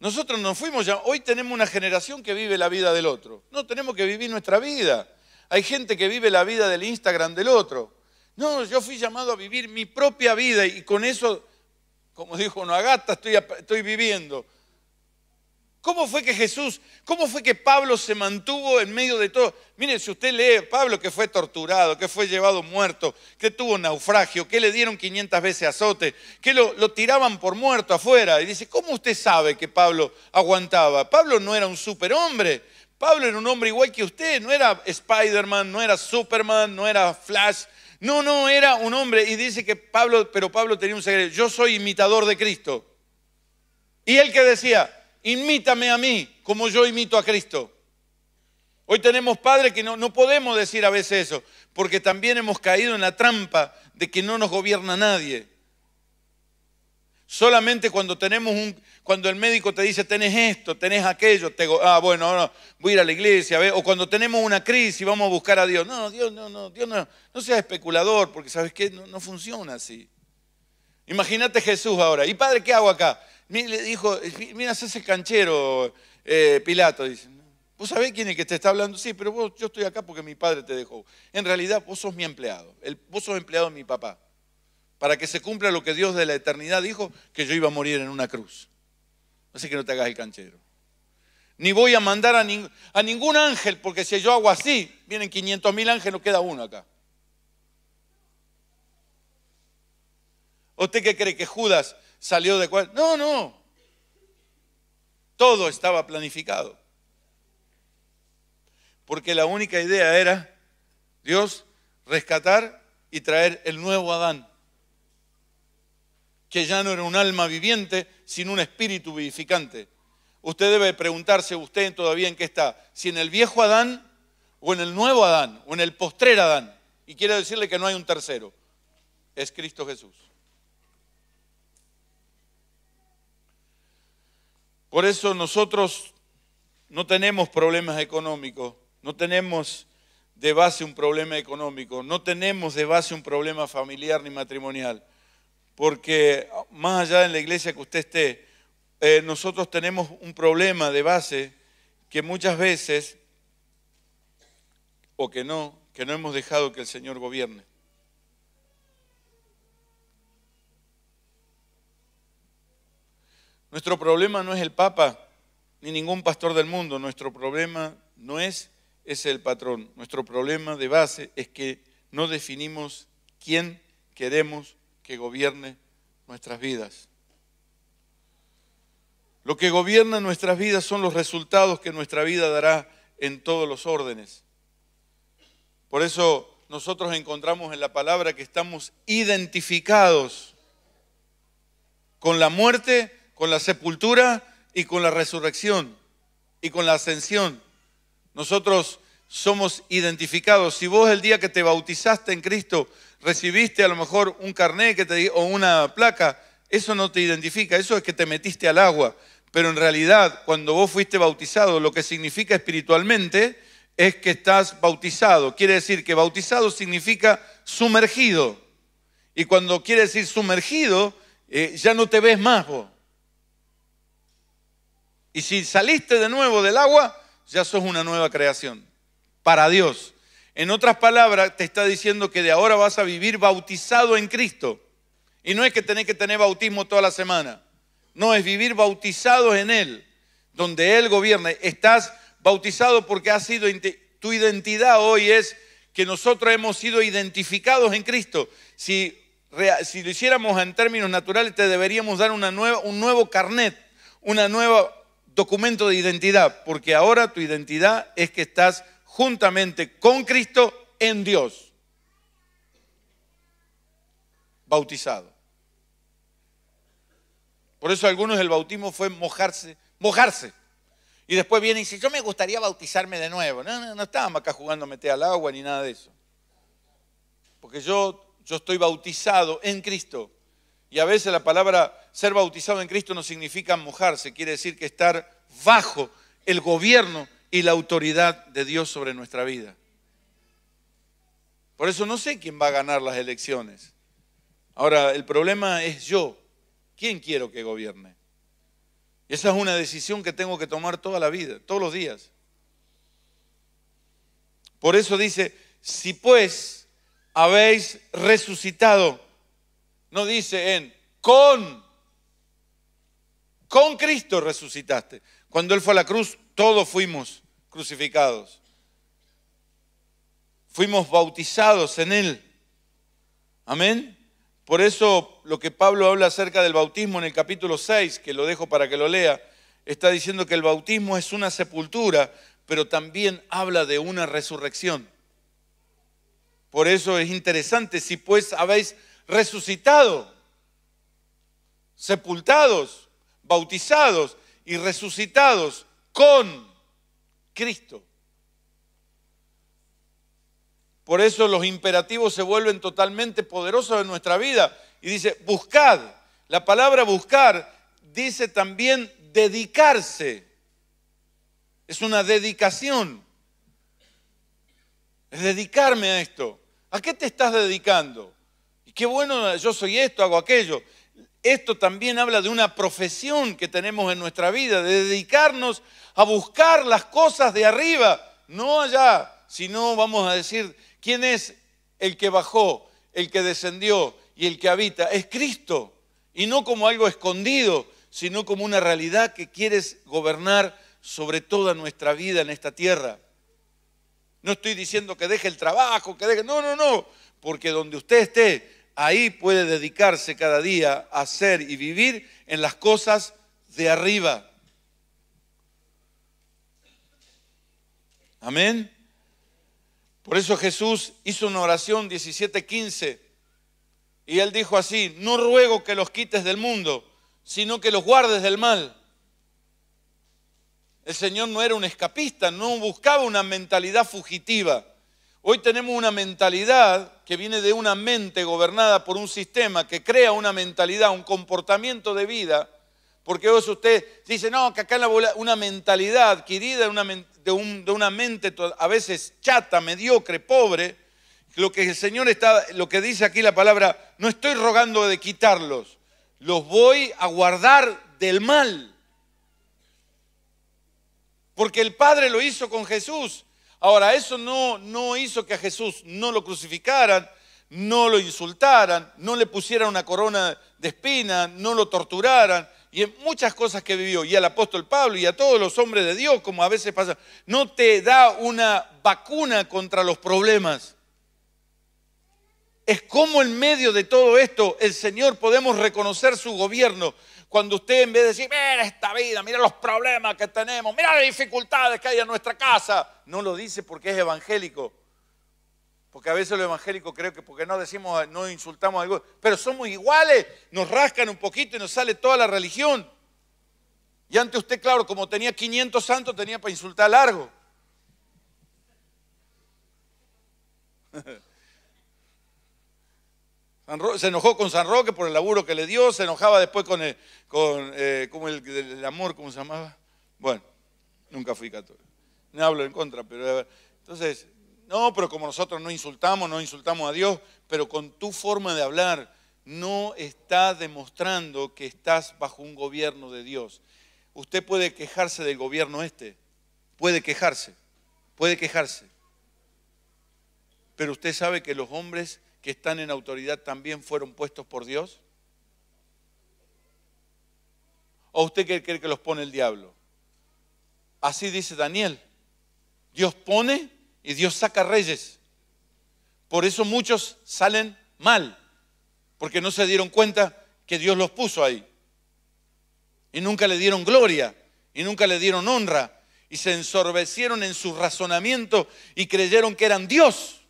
Nosotros nos fuimos ya. Hoy tenemos una generación que vive la vida del otro. No, tenemos que vivir nuestra vida. Hay gente que vive la vida del Instagram del otro. No, yo fui llamado a vivir mi propia vida y con eso como dijo Noagata, estoy, estoy viviendo. ¿Cómo fue que Jesús, cómo fue que Pablo se mantuvo en medio de todo? Mire, si usted lee Pablo que fue torturado, que fue llevado muerto, que tuvo naufragio, que le dieron 500 veces azote, que lo, lo, tiraban por muerto afuera. Y dice, ¿cómo usted sabe que Pablo aguantaba? Pablo no era un superhombre. Pablo era un hombre igual que usted, no era Spider-Man, no era Superman, no era Flash, no, no, era un hombre. Y dice que Pablo, pero Pablo tenía un secreto. Yo soy imitador de Cristo. Y él que decía, imítame a mí como yo imito a Cristo. Hoy tenemos padres que no, no podemos decir a veces eso, porque también hemos caído en la trampa de que no nos gobierna nadie. Solamente cuando tenemos un, cuando el médico te dice tenés esto, tenés aquello, te, ah, bueno, voy a ir a la iglesia, o cuando tenemos una crisis vamos a buscar a Dios. No, Dios, no, no, Dios no, no seas especulador, porque sabes que no, funciona así. Imagínate Jesús ahora, y padre, ¿qué hago acá? Le dijo, mira, ese canchero, eh, Pilato, dice. Vos sabés quién es que te está hablando, sí, pero yo estoy acá porque mi padre te dejó. En realidad, vos sos mi empleado, el, vos sos empleado de mi papá para que se cumpla lo que Dios de la eternidad dijo, que yo iba a morir en una cruz. Así que no te hagas el canchero. Ni voy a mandar a, ningún ángel, porque si yo hago así, vienen 500 mil ángeles, queda uno acá. ¿Usted qué cree que Judas salió de cuál? No, no. Todo estaba planificado. Porque la única idea era Dios rescatar y traer el nuevo Adán que ya no era un alma viviente, sino un espíritu vivificante. Usted debe preguntarse, usted todavía en qué está, si en el viejo Adán o en el nuevo Adán o en el postrer Adán. Y quiero decirle que no hay un tercero, es Cristo Jesús. Por eso nosotros no tenemos problemas económicos, no tenemos de base un problema económico, no tenemos de base un problema familiar ni matrimonial porque más allá de la iglesia que usted esté, eh, nosotros tenemos un problema de base que muchas veces, o que no, que no hemos dejado que el Señor gobierne. Nuestro problema no es el Papa ni ningún pastor del mundo, nuestro problema no es, es el patrón, nuestro problema de base es que no definimos quién queremos que gobierne nuestras vidas. Lo que gobierna nuestras vidas son los resultados que nuestra vida dará en todos los órdenes. Por eso nosotros encontramos en la palabra que estamos identificados con la muerte, con la sepultura y con la resurrección y con la ascensión. Nosotros somos identificados. Si vos el día que te bautizaste en Cristo recibiste a lo mejor un carnet que te, o una placa, eso no te identifica, eso es que te metiste al agua. Pero en realidad, cuando vos fuiste bautizado, lo que significa espiritualmente es que estás bautizado. Quiere decir que bautizado significa sumergido. Y cuando quiere decir sumergido, eh, ya no te ves más vos. Y si saliste de nuevo del agua, ya sos una nueva creación. Para Dios. En otras palabras, te está diciendo que de ahora vas a vivir bautizado en Cristo. Y no es que tenés que tener bautismo toda la semana. No, es vivir bautizado en Él, donde Él gobierna. Estás bautizado porque ha sido, tu identidad hoy es que nosotros hemos sido identificados en Cristo. Si, lo hiciéramos en términos naturales, te deberíamos dar una nueva, un nuevo carnet, un nuevo documento de identidad, porque ahora tu identidad es que estás juntamente con Cristo en Dios, bautizado. Por eso algunos el bautismo fue mojarse, mojarse. Y después viene y dice, yo me gustaría bautizarme de nuevo. No, no, no estábamos acá jugando a meter al agua ni nada de eso. Porque yo, yo estoy bautizado en Cristo. Y a veces la palabra ser bautizado en Cristo no significa mojarse, quiere decir que estar bajo el gobierno y la autoridad de Dios sobre nuestra vida. Por eso no sé quién va a ganar las elecciones. Ahora, el problema es yo. ¿Quién quiero que gobierne? esa es una decisión que tengo que tomar toda la vida, todos los días. Por eso dice, si pues habéis resucitado, no dice en con, con Cristo resucitaste. Cuando Él fue a la cruz, todos fuimos crucificados. Fuimos bautizados en Él. Amén. Por eso lo que Pablo habla acerca del bautismo en el capítulo 6, que lo dejo para que lo lea, está diciendo que el bautismo es una sepultura, pero también habla de una resurrección. Por eso es interesante, si pues habéis resucitado, sepultados, bautizados, y resucitados con Cristo. Por eso los imperativos se vuelven totalmente poderosos en nuestra vida. Y dice, buscad. La palabra buscar dice también dedicarse. Es una dedicación. Es dedicarme a esto. ¿A qué te estás dedicando? Y qué bueno, yo soy esto, hago aquello. Esto también habla de una profesión que tenemos en nuestra vida, de dedicarnos a buscar las cosas de arriba, no allá, sino vamos a decir, ¿quién es el que bajó, el que descendió y el que habita? Es Cristo, y no como algo escondido, sino como una realidad que quieres gobernar sobre toda nuestra vida en esta tierra. No estoy diciendo que deje el trabajo, que deje... No, no, no, porque donde usted esté, Ahí puede dedicarse cada día a ser y vivir en las cosas de arriba. Amén. Por eso Jesús hizo una oración 17:15 y él dijo así, no ruego que los quites del mundo, sino que los guardes del mal. El Señor no era un escapista, no buscaba una mentalidad fugitiva. Hoy tenemos una mentalidad que viene de una mente gobernada por un sistema que crea una mentalidad, un comportamiento de vida, porque vos usted dice, no, que acá la una mentalidad adquirida de, de una mente a veces chata, mediocre, pobre, lo que el Señor está, lo que dice aquí la palabra, no estoy rogando de quitarlos, los voy a guardar del mal. Porque el Padre lo hizo con Jesús. Ahora, eso no, no hizo que a Jesús no lo crucificaran, no lo insultaran, no le pusieran una corona de espina, no lo torturaran, y en muchas cosas que vivió, y al apóstol Pablo y a todos los hombres de Dios, como a veces pasa, no te da una vacuna contra los problemas. Es como en medio de todo esto el Señor podemos reconocer su gobierno, cuando usted en vez de decir, mira esta vida, mira los problemas que tenemos, mira las dificultades que hay en nuestra casa, no lo dice porque es evangélico. Porque a veces lo evangélico creo que porque no decimos, no insultamos a algo, pero somos iguales, nos rascan un poquito y nos sale toda la religión. Y ante usted, claro, como tenía 500 santos, tenía para insultar largo. <laughs> se enojó con San Roque por el laburo que le dio, se enojaba después con el, con, eh, como el, amor, ¿cómo se llamaba? Bueno, nunca fui católico. No hablo en contra, pero entonces, no, pero como nosotros no insultamos, no insultamos a Dios, pero con tu forma de hablar no está demostrando que estás bajo un gobierno de Dios. Usted puede quejarse del gobierno este, puede quejarse, puede quejarse. Pero usted sabe que los hombres que están en autoridad también fueron puestos por Dios? ¿O usted cree que los pone el diablo? Así dice Daniel. Dios pone y Dios saca reyes. Por eso muchos salen mal, porque no se dieron cuenta que Dios los puso ahí. Y nunca le dieron gloria, y nunca le dieron honra, y se ensorbecieron en su razonamiento y creyeron que eran Dios.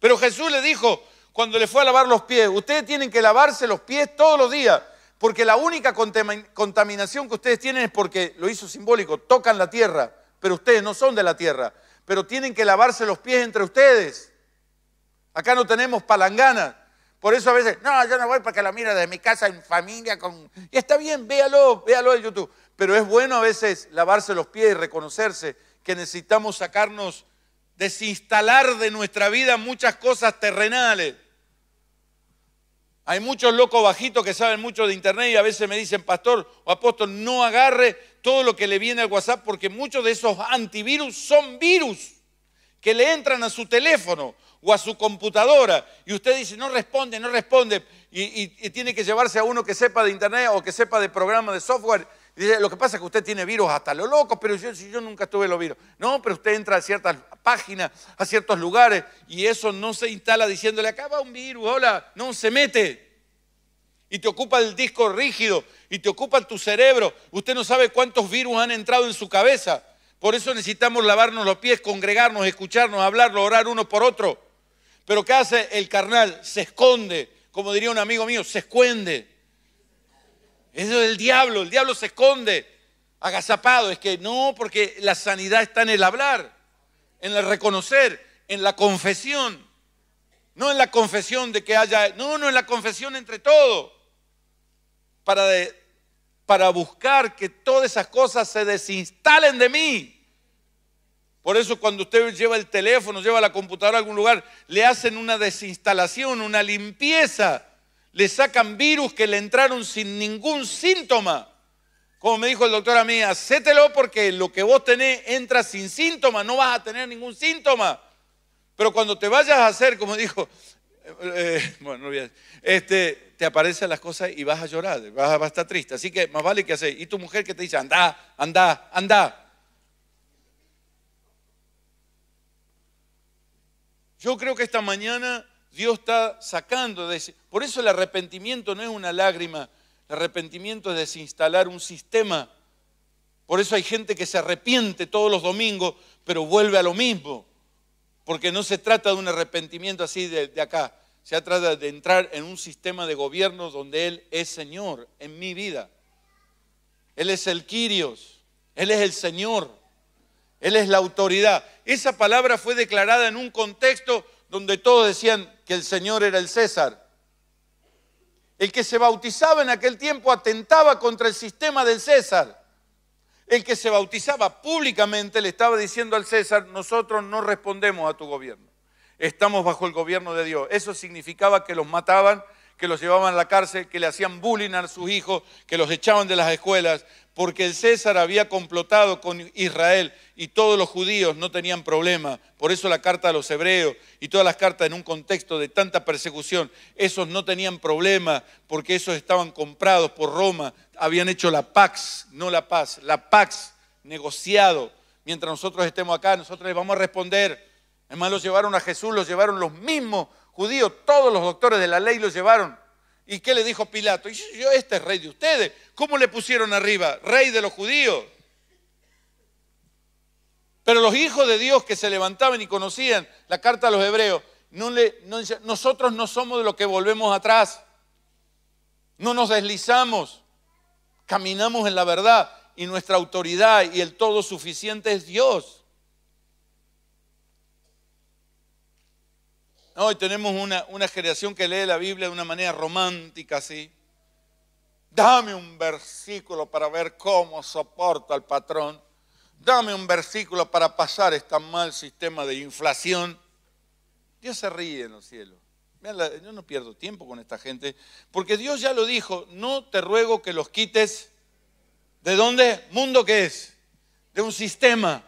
Pero Jesús le dijo, cuando le fue a lavar los pies, ustedes tienen que lavarse los pies todos los días, porque la única contaminación que ustedes tienen es porque, lo hizo simbólico, tocan la tierra, pero ustedes no son de la tierra, pero tienen que lavarse los pies entre ustedes. Acá no tenemos palangana. Por eso a veces, no, yo no voy para que la miren desde mi casa en familia con... Y está bien, véalo, véalo en YouTube. Pero es bueno a veces lavarse los pies y reconocerse que necesitamos sacarnos, desinstalar de nuestra vida muchas cosas terrenales hay muchos locos bajitos que saben mucho de internet y a veces me dicen, pastor o apóstol, no agarre todo lo que le viene al WhatsApp porque muchos de esos antivirus son virus que le entran a su teléfono o a su computadora y usted dice, no responde, no responde y, tiene que llevarse a uno que sepa de internet o que sepa de programa de software lo que pasa es que usted tiene virus hasta lo loco, pero yo, nunca tuve los virus. No, pero usted entra a ciertas páginas, a ciertos lugares, y eso no se instala diciéndole, acá va un virus, hola, no, se mete. Y te ocupa el disco rígido, y te ocupa tu cerebro. Usted no sabe cuántos virus han entrado en su cabeza. Por eso necesitamos lavarnos los pies, congregarnos, escucharnos, hablar, orar uno por otro. Pero ¿qué hace el carnal? Se esconde, como diría un amigo mío, se esconde. Eso es el diablo, el diablo se esconde agazapado. Es que no, porque la sanidad está en el hablar, en el reconocer, en la confesión. No en la confesión de que haya, no, no en la confesión entre todo. Para, para buscar que todas esas cosas se desinstalen de mí. Por eso cuando usted lleva el teléfono, lleva la computadora a algún lugar, le hacen una desinstalación, una limpieza le sacan virus que le entraron sin ningún síntoma. Como me dijo el doctor a mí, hacételo porque lo que vos tenés entra sin síntoma, no vas a tener ningún síntoma. Pero cuando te vayas a hacer, como dijo, <laughs> eh, bueno, no este, te aparecen las cosas y vas a llorar, vas a, estar triste. Así que más vale que haces. Y tu mujer que te dice, anda, anda, anda. Yo creo que esta mañana Dios está sacando. De... Por eso el arrepentimiento no es una lágrima, el arrepentimiento es desinstalar un sistema. Por eso hay gente que se arrepiente todos los domingos, pero vuelve a lo mismo. Porque no se trata de un arrepentimiento así de, acá. Se trata de entrar en un sistema de gobierno donde Él es Señor en mi vida. Él es el Kyrios, Él es el Señor, Él es la autoridad. Esa palabra fue declarada en un contexto donde todos decían que el Señor era el César. El que se bautizaba en aquel tiempo atentaba contra el sistema del César. El que se bautizaba públicamente le estaba diciendo al César, nosotros no respondemos a tu gobierno, estamos bajo el gobierno de Dios. Eso significaba que los mataban, que los llevaban a la cárcel, que le hacían bullying a sus hijos, que los echaban de las escuelas, porque el César había complotado con Israel y todos los judíos no tenían problema. Por eso la carta a los hebreos y todas las cartas en un contexto de tanta persecución, esos no tenían problema porque esos estaban comprados por Roma, habían hecho la pax, no la paz, la pax negociado. Mientras nosotros estemos acá, nosotros les vamos a responder. Además, los llevaron a Jesús, los llevaron los mismos judíos, todos los doctores de la ley los llevaron. ¿Y qué le dijo Pilato? Y yo, este es rey de ustedes. ¿Cómo le pusieron arriba? Rey de los judíos. Pero los hijos de Dios que se levantaban y conocían la carta a los hebreos, no le, nosotros no somos de los que volvemos atrás. No nos deslizamos. Caminamos en la verdad y nuestra autoridad y el todo suficiente es Dios. Hoy tenemos una, una, generación que lee la Biblia de una manera romántica, así. Dame un versículo para ver cómo soporta al patrón. Dame un versículo para pasar este mal sistema de inflación. Dios se ríe en los cielos. yo no pierdo tiempo con esta gente, porque Dios ya lo dijo, no te ruego que los quites. ¿De dónde? ¿Mundo que es? De un sistema.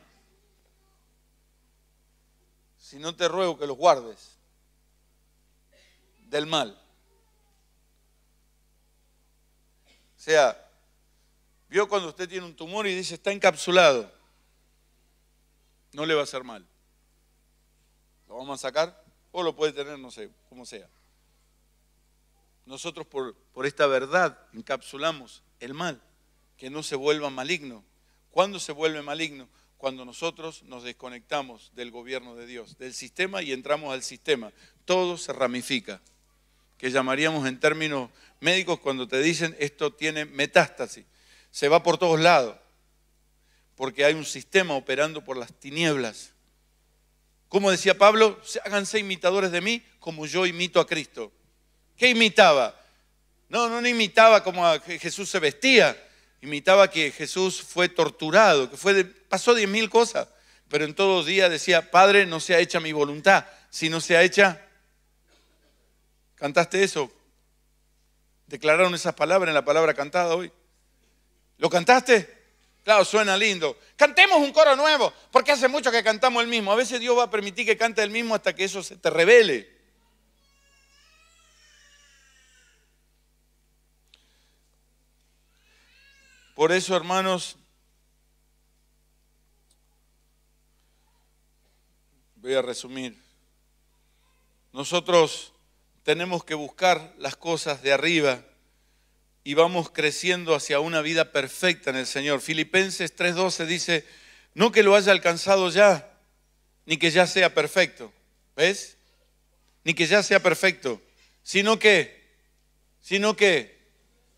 Si no te ruego que los guardes del mal. O sea, vio cuando usted tiene un tumor y dice está encapsulado, no le va a hacer mal. Lo vamos a sacar o lo puede tener, no sé, como sea. Nosotros por, por esta verdad encapsulamos el mal, que no se vuelva maligno. ¿Cuándo se vuelve maligno? Cuando nosotros nos desconectamos del gobierno de Dios, del sistema y entramos al sistema. Todo se ramifica que llamaríamos en términos médicos cuando te dicen esto tiene metástasis. Se va por todos lados, porque hay un sistema operando por las tinieblas. Como decía Pablo, háganse imitadores de mí como yo imito a Cristo. ¿Qué imitaba? No, no, imitaba como Jesús se vestía, imitaba que Jesús fue torturado, que fue de, pasó 10.000 mil cosas, pero en todos días decía, Padre, no sea hecha mi voluntad, sino sea hecha ¿Cantaste eso? ¿Declararon esas palabras en la palabra cantada hoy? ¿Lo cantaste? Claro, suena lindo. Cantemos un coro nuevo, porque hace mucho que cantamos el mismo. A veces Dios va a permitir que cante el mismo hasta que eso se te revele. Por eso, hermanos, voy a resumir. Nosotros tenemos que buscar las cosas de arriba y vamos creciendo hacia una vida perfecta en el Señor. Filipenses 3:12 dice, no que lo haya alcanzado ya, ni que ya sea perfecto, ¿ves? Ni que ya sea perfecto, sino que, sino que,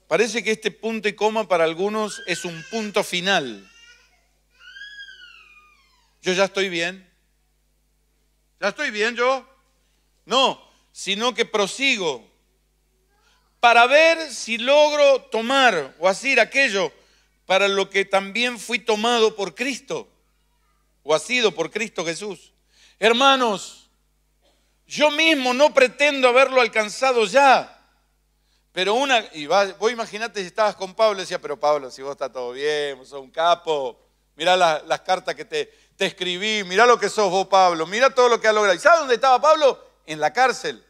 parece que este punto y coma para algunos es un punto final. Yo ya estoy bien. ¿Ya estoy bien yo? No, sino que prosigo para ver si logro tomar o hacer aquello para lo que también fui tomado por Cristo o ha sido por Cristo Jesús. Hermanos, yo mismo no pretendo haberlo alcanzado ya, pero una, y vos imaginate si estabas con Pablo, decía, pero Pablo, si vos está todo bien, vos sos un capo, mirá las, cartas que te, te escribí, mirá lo que sos vos, Pablo, mirá todo lo que has logrado. ¿Y sabes dónde estaba Pablo? en la cárcel.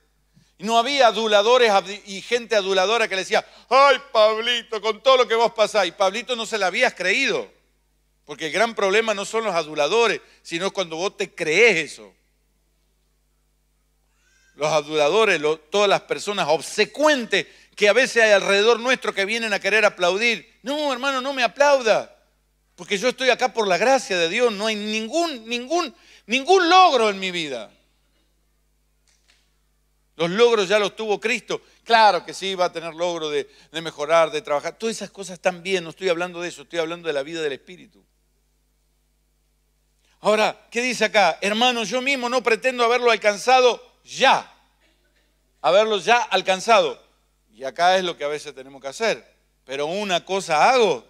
No había aduladores y gente aduladora que le decía, ay Pablito, con todo lo que vos pasáis. Pablito no se la habías creído, porque el gran problema no son los aduladores, sino cuando vos te crees eso. Los aduladores, todas las personas obsecuentes que a veces hay alrededor nuestro que vienen a querer aplaudir. No, hermano, no me aplauda, porque yo estoy acá por la gracia de Dios, no hay ningún, ningún, ningún logro en mi vida. Los logros ya los tuvo Cristo. Claro que sí, va a tener logro de, mejorar, de trabajar. Todas esas cosas están bien, no estoy hablando de eso, estoy hablando de la vida del Espíritu. Ahora, ¿qué dice acá? Hermano, yo mismo no pretendo haberlo alcanzado ya. Haberlo ya alcanzado. Y acá es lo que a veces tenemos que hacer. Pero una cosa hago,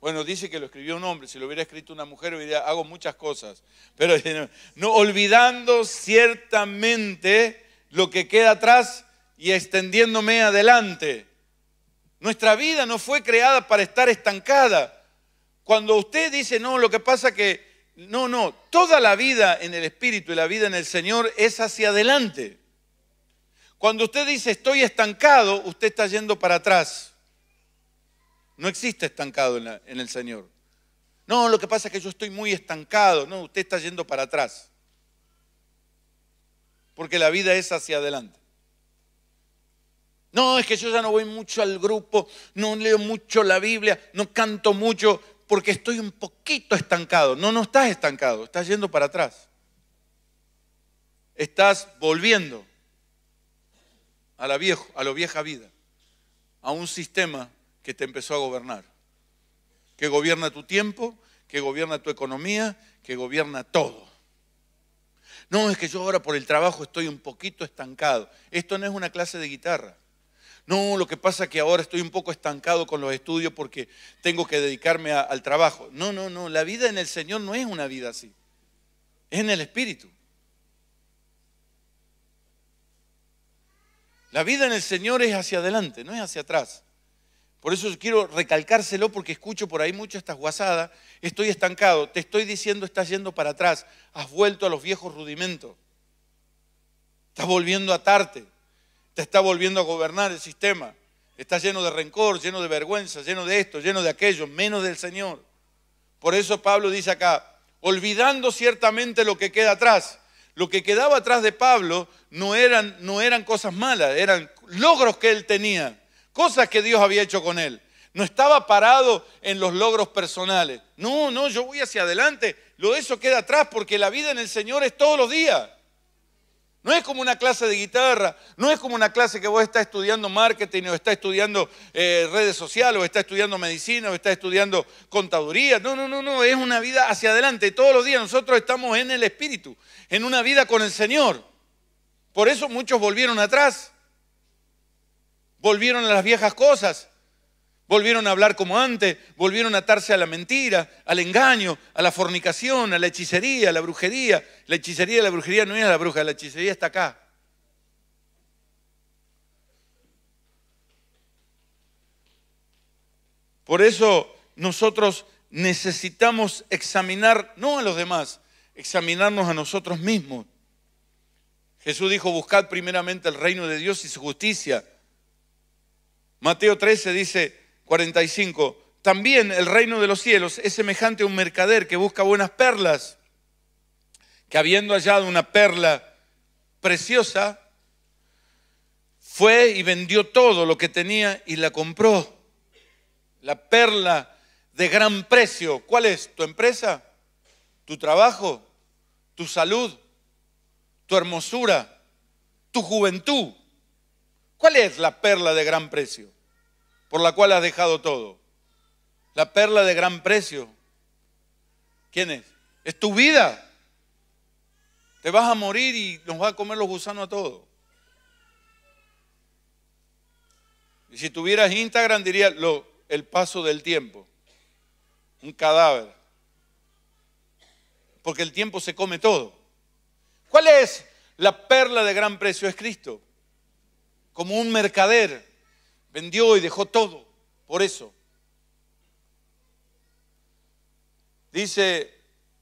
bueno, dice que lo escribió un hombre, si lo hubiera escrito una mujer, día hago muchas cosas. Pero <laughs> no olvidando ciertamente lo que queda atrás y extendiéndome adelante. Nuestra vida no fue creada para estar estancada. Cuando usted dice, no, lo que pasa que, no, no, toda la vida en el Espíritu y la vida en el Señor es hacia adelante. Cuando usted dice, estoy estancado, usted está yendo para atrás. No existe estancado en, el Señor. No, lo que pasa es que yo estoy muy estancado. No, usted está yendo para atrás. Porque la vida es hacia adelante. No, es que yo ya no voy mucho al grupo, no leo mucho la Biblia, no canto mucho porque estoy un poquito estancado. No, no estás estancado, estás yendo para atrás. Estás volviendo a la vieja vida, a un sistema que te empezó a gobernar, que gobierna tu tiempo, que gobierna tu economía, que gobierna todo. No, es que yo ahora por el trabajo estoy un poquito estancado. Esto no es una clase de guitarra. No, lo que pasa es que ahora estoy un poco estancado con los estudios porque tengo que dedicarme al trabajo. No, no, no. La vida en el Señor no es una vida así. Es en el Espíritu. La vida en el Señor es hacia adelante, no es hacia atrás. Por eso quiero recalcárselo porque escucho por ahí mucho estas guasadas. Estoy estancado, te estoy diciendo, estás yendo para atrás, has vuelto a los viejos rudimentos. Estás volviendo a atarte, te está volviendo a gobernar el sistema. Estás lleno de rencor, lleno de vergüenza, lleno de esto, lleno de aquello, menos del Señor. Por eso Pablo dice acá, olvidando ciertamente lo que queda atrás. Lo que quedaba atrás de Pablo no eran, no eran cosas malas, eran logros que él tenía cosas que Dios había hecho con él. No estaba parado en los logros personales. No, no, yo voy hacia adelante. Lo de eso queda atrás porque la vida en el Señor es todos los días. No es como una clase de guitarra, no es como una clase que vos estás estudiando marketing o estás estudiando eh, redes sociales o estás estudiando medicina o estás estudiando contaduría. No, no, no, no, es una vida hacia adelante. Todos los días nosotros estamos en el Espíritu, en una vida con el Señor. Por eso muchos volvieron atrás volvieron a las viejas cosas, volvieron a hablar como antes, volvieron a atarse a la mentira, al engaño, a la fornicación, a la hechicería, a la brujería. La hechicería, y la brujería no es la bruja, la hechicería está acá. Por eso nosotros necesitamos examinar, no a los demás, examinarnos a nosotros mismos. Jesús dijo, buscad primeramente el reino de Dios y su justicia Mateo 13 dice 45, también el reino de los cielos es semejante a un mercader que busca buenas perlas, que habiendo hallado una perla preciosa, fue y vendió todo lo que tenía y la compró. La perla de gran precio. ¿Cuál es? ¿Tu empresa? ¿Tu trabajo? ¿Tu salud? ¿Tu hermosura? ¿Tu juventud? ¿Cuál es la perla de gran precio por la cual has dejado todo? La perla de gran precio. ¿Quién es? Es tu vida. Te vas a morir y nos va a comer los gusanos a todos. Y si tuvieras Instagram diría lo, el paso del tiempo. Un cadáver. Porque el tiempo se come todo. ¿Cuál es la perla de gran precio? Es Cristo como un mercader, vendió y dejó todo por eso. Dice,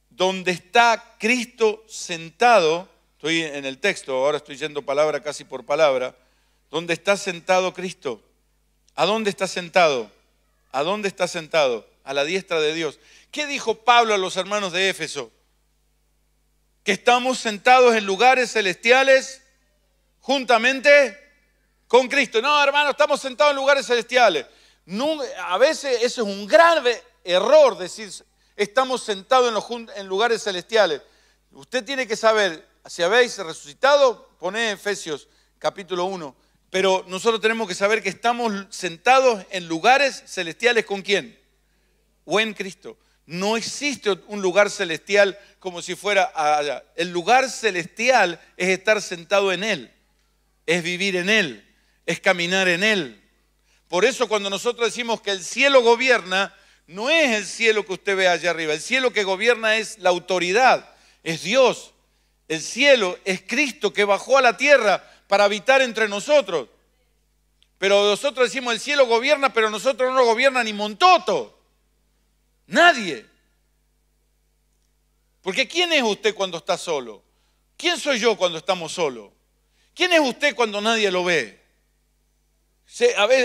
donde está Cristo sentado, estoy en el texto, ahora estoy yendo palabra casi por palabra, donde está sentado Cristo. ¿A dónde está sentado? ¿A dónde está sentado? A la diestra de Dios. ¿Qué dijo Pablo a los hermanos de Éfeso? Que estamos sentados en lugares celestiales juntamente con Cristo. No, hermano, estamos sentados en lugares celestiales. a veces eso es un grave error decir, estamos sentados en, lugares celestiales. Usted tiene que saber, si habéis resucitado, poné Efesios capítulo 1. Pero nosotros tenemos que saber que estamos sentados en lugares celestiales con quién? O en Cristo. No existe un lugar celestial como si fuera allá. El lugar celestial es estar sentado en Él, es vivir en Él, es caminar en Él. Por eso cuando nosotros decimos que el cielo gobierna, no es el cielo que usted ve allá arriba. El cielo que gobierna es la autoridad, es Dios. El cielo es Cristo que bajó a la tierra para habitar entre nosotros. Pero nosotros decimos el cielo gobierna, pero nosotros no gobierna ni Montoto. Nadie. Porque ¿quién es usted cuando está solo? ¿Quién soy yo cuando estamos solos? ¿Quién es usted cuando nadie lo ve?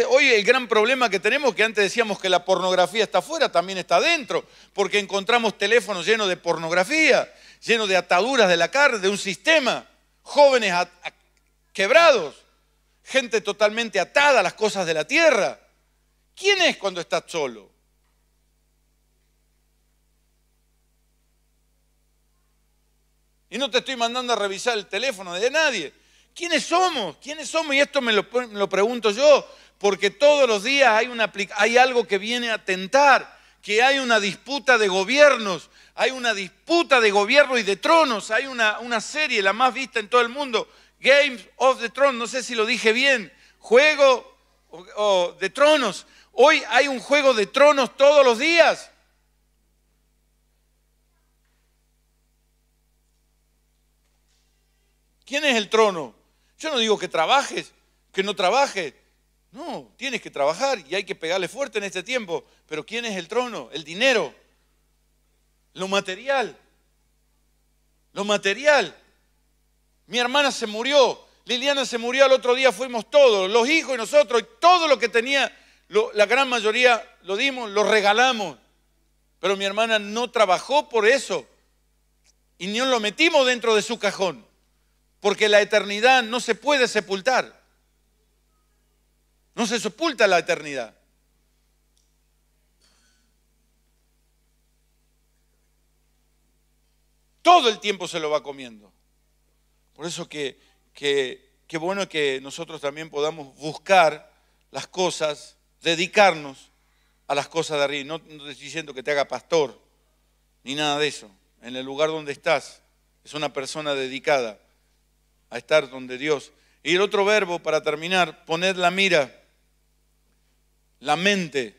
hoy el gran problema que tenemos, que antes decíamos que la pornografía está afuera, también está adentro, porque encontramos teléfonos llenos de pornografía, llenos de ataduras de la carne, de un sistema, jóvenes quebrados, gente totalmente atada a las cosas de la tierra. ¿Quién es cuando estás solo? Y no te estoy mandando a revisar el teléfono de nadie. ¿Quiénes somos? ¿Quiénes somos? Y esto me lo, pregunto yo, porque todos los días hay, algo que viene a tentar, que hay una disputa de gobiernos, hay una disputa de gobierno y de tronos, hay una, serie, la más vista en todo el mundo, Games of the Thrones. no sé si lo dije bien, juego de tronos. Hoy hay un juego de tronos todos los días. ¿Quién es el trono? Yo no digo que trabajes, que no trabajes. No, tienes que trabajar y hay que pegarle fuerte en este tiempo. Pero ¿quién es el trono? El dinero. Lo material. Lo material. Mi hermana se murió. Liliana se murió al otro día, fuimos todos, los hijos y nosotros, todo lo que tenía, la gran mayoría lo dimos, lo regalamos. Pero mi hermana no trabajó por eso y ni lo metimos dentro de su cajón porque la eternidad no se puede sepultar. No se sepulta la eternidad. Todo el tiempo se lo va comiendo. Por eso que, que, bueno que nosotros también podamos buscar las cosas, dedicarnos a las cosas de arriba. No, no estoy diciendo que te haga pastor, ni nada de eso. En el lugar donde estás, es una persona dedicada a estar donde Dios. Y el otro verbo, para terminar, poner la mira, la mente.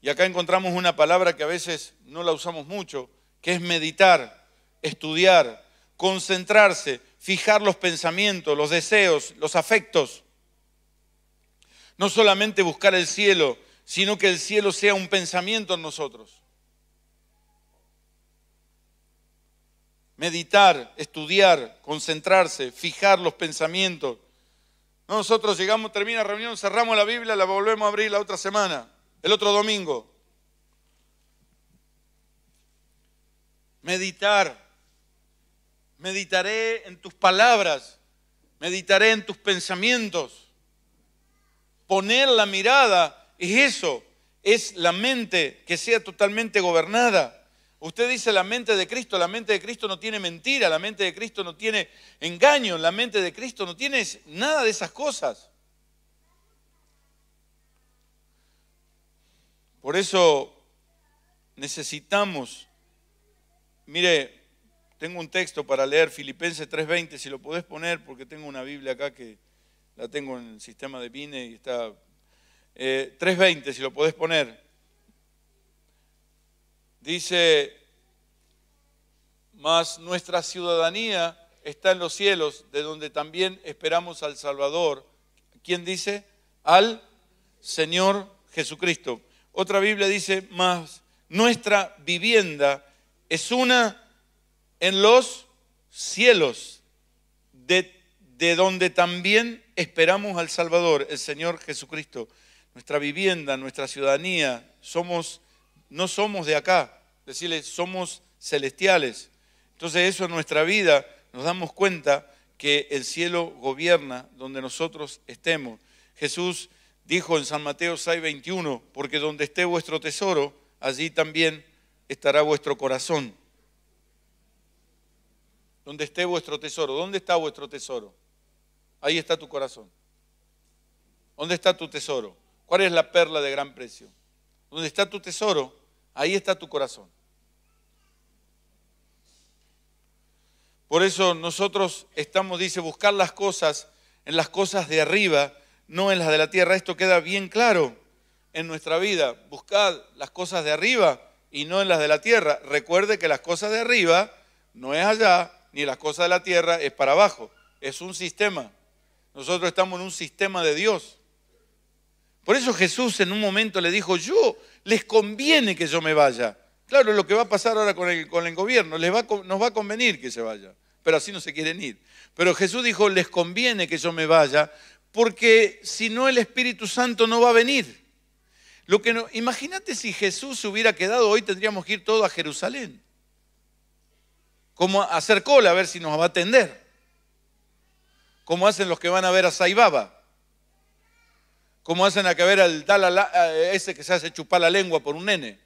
Y acá encontramos una palabra que a veces no la usamos mucho, que es meditar, estudiar, concentrarse, fijar los pensamientos, los deseos, los afectos. No solamente buscar el cielo, sino que el cielo sea un pensamiento en nosotros. meditar, estudiar, concentrarse, fijar los pensamientos. Nosotros llegamos, termina la reunión, cerramos la Biblia, la volvemos a abrir la otra semana, el otro domingo. Meditar. Meditaré en tus palabras, meditaré en tus pensamientos. Poner la mirada es eso, es la mente que sea totalmente gobernada. Usted dice la mente de Cristo, la mente de Cristo no tiene mentira, la mente de Cristo no tiene engaño, la mente de Cristo no tiene nada de esas cosas. Por eso necesitamos, mire, tengo un texto para leer, Filipenses 3:20, si lo podés poner, porque tengo una Biblia acá que la tengo en el sistema de pine y está... 3.20, eh, si lo podés poner. Dice, más nuestra ciudadanía está en los cielos, de donde también esperamos al Salvador. ¿Quién dice? Al Señor Jesucristo. Otra Biblia dice, más nuestra vivienda es una en los cielos, de, de, donde también esperamos al Salvador, el Señor Jesucristo. Nuestra vivienda, nuestra ciudadanía, somos no somos de acá, decirle, somos celestiales. Entonces eso en nuestra vida nos damos cuenta que el cielo gobierna donde nosotros estemos. Jesús dijo en San Mateo 6:21, porque donde esté vuestro tesoro, allí también estará vuestro corazón. Donde esté vuestro tesoro, ¿dónde está vuestro tesoro? Ahí está tu corazón. ¿Dónde está tu tesoro? ¿Cuál es la perla de gran precio? Donde está tu tesoro, ahí está tu corazón. Por eso nosotros estamos, dice, buscar las cosas en las cosas de arriba, no en las de la tierra. Esto queda bien claro en nuestra vida. Buscad las cosas de arriba y no en las de la tierra. Recuerde que las cosas de arriba no es allá, ni las cosas de la tierra es para abajo. Es un sistema. Nosotros estamos en un sistema de Dios. Por eso Jesús en un momento le dijo, yo, les conviene que yo me vaya. Claro, lo que va a pasar ahora con el, con el gobierno, les va, nos va a convenir que se vaya, pero así no se quieren ir. Pero Jesús dijo, les conviene que yo me vaya, porque si no el Espíritu Santo no va a venir. Lo que no, imagínate si Jesús hubiera quedado, hoy tendríamos que ir todos a Jerusalén. Como a hacer cola a ver si nos va a atender. Como hacen los que van a ver a Saibaba como hacen a que ver al ese que se hace chupar la lengua por un nene.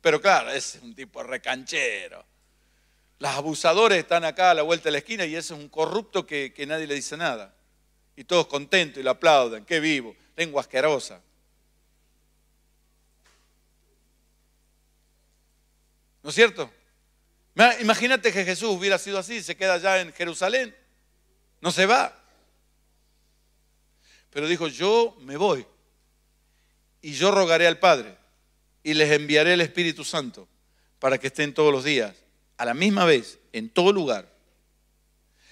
Pero claro, ese es un tipo recanchero. Las abusadores están acá a la vuelta de la esquina y ese es un corrupto que, que nadie le dice nada. Y todos contentos y lo aplauden, qué vivo, lengua asquerosa. ¿No es cierto? Imagínate que Jesús hubiera sido así, se queda allá en Jerusalén, no se va. Pero dijo, yo me voy y yo rogaré al Padre y les enviaré el Espíritu Santo para que estén todos los días, a la misma vez, en todo lugar.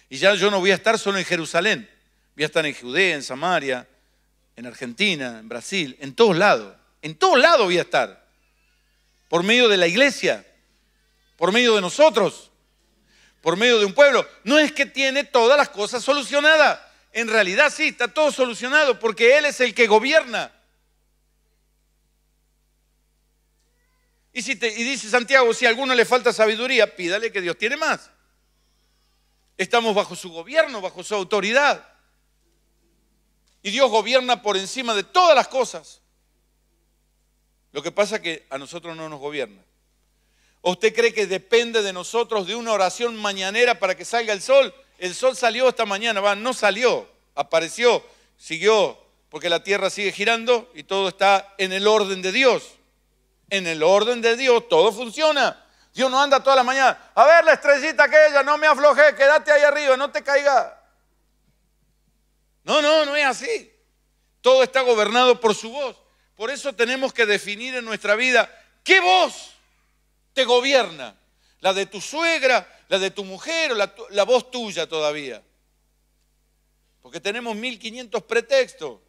Y ya yo no voy a estar solo en Jerusalén, voy a estar en Judea, en Samaria, en Argentina, en Brasil, en todos lados. En todos lados voy a estar. Por medio de la iglesia, por medio de nosotros, por medio de un pueblo. No es que tiene todas las cosas solucionadas en realidad sí, está todo solucionado porque Él es el que gobierna. Y, si y dice Santiago, si a alguno le falta sabiduría, pídale que Dios tiene más. Estamos bajo su gobierno, bajo su autoridad. Y Dios gobierna por encima de todas las cosas. Lo que pasa es que a nosotros no nos gobierna. usted cree que depende de nosotros de una oración mañanera para que salga el sol? El sol salió esta mañana, va, no salió, apareció, siguió, porque la tierra sigue girando y todo está en el orden de Dios. En el orden de Dios todo funciona. Dios no anda toda la mañana. A ver, la estrellita aquella, no me afloje, quédate ahí arriba, no te caiga. No, no, no es así. Todo está gobernado por su voz. Por eso tenemos que definir en nuestra vida qué voz te gobierna la de tu suegra, la de tu mujer o la, voz tuya todavía. Porque tenemos 1500 pretextos.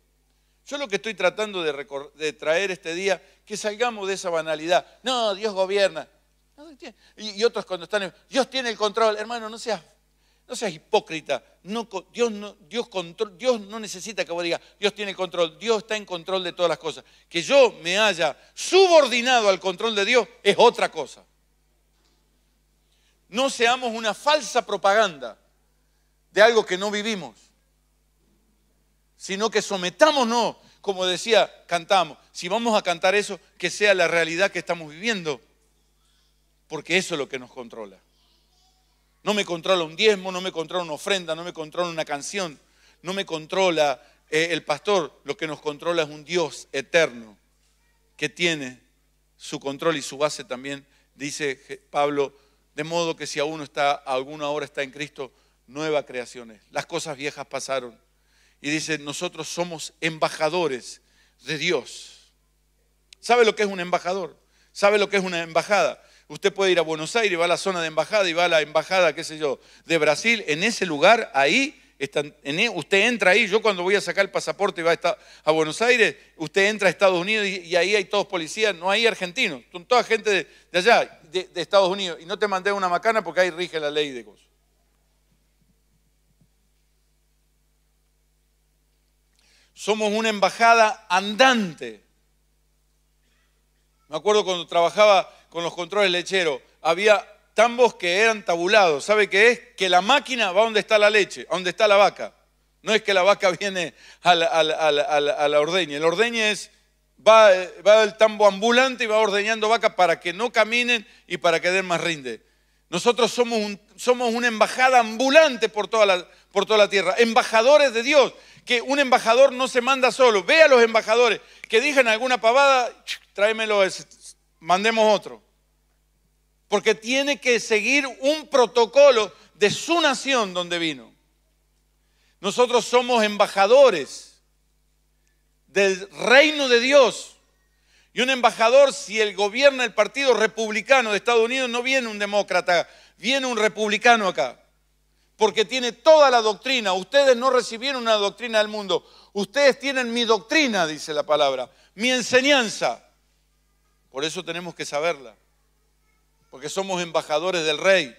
Yo lo que estoy tratando de, traer este día, que salgamos de esa banalidad. No, Dios gobierna. Y, otros cuando están, Dios tiene el control. Hermano, no seas, no seas hipócrita. Dios, no, Dios, control, Dios no necesita que vos digas, Dios tiene el control. Dios está en control de todas las cosas. Que yo me haya subordinado al control de Dios es otra cosa. No seamos una falsa propaganda de algo que no vivimos, sino que sometámonos, como decía, cantamos, si vamos a cantar eso, que sea la realidad que estamos viviendo, porque eso es lo que nos controla. No me controla un diezmo, no me controla una ofrenda, no me controla una canción, no me controla eh, el pastor, lo que nos controla es un Dios eterno que tiene su control y su base también, dice Pablo de modo que si alguno está, alguna está en Cristo, nueva creación es. Las cosas viejas pasaron. Y dice, nosotros somos embajadores de Dios. ¿Sabe lo que es un embajador? ¿Sabe lo que es una embajada? Usted puede ir a Buenos Aires, va a la zona de embajada y va a la embajada, qué sé yo, de Brasil. En ese lugar, ahí e, usted entra ahí, yo cuando voy a sacar el pasaporte y va a, estar, a Buenos Aires, usted entra a Estados Unidos y, ahí hay todos policías, no hay argentinos, son toda gente de, allá, de, de, Estados Unidos, y no te mandé una macana porque ahí rige la ley de cosas. Somos una embajada andante. Me acuerdo cuando trabajaba con los controles lecheros, había tambos que eran tabulados. ¿Sabe qué es? Que la máquina va donde está la leche, donde está la vaca. No es que la vaca <laughs> viene a la, ordeña, la, ordeña. El es, va, va el tambo ambulante y va ordeñando vaca para que no caminen y para que den más rinde. Nosotros somos, somos una embajada ambulante por toda, la, por toda la tierra, embajadores de Dios, que un embajador no se manda solo. Ve a los embajadores que digan alguna pavada, tráemelo, mandemos otro porque tiene que seguir un protocolo de su nación donde vino. Nosotros somos embajadores del reino de Dios. Y un embajador, si el gobierna el partido republicano de Estados Unidos, no viene un demócrata, viene un republicano acá. Porque tiene toda la doctrina. Ustedes no recibieron una doctrina del mundo. Ustedes tienen mi doctrina, dice la palabra, mi enseñanza. Por eso tenemos que saberla porque somos embajadores del rey.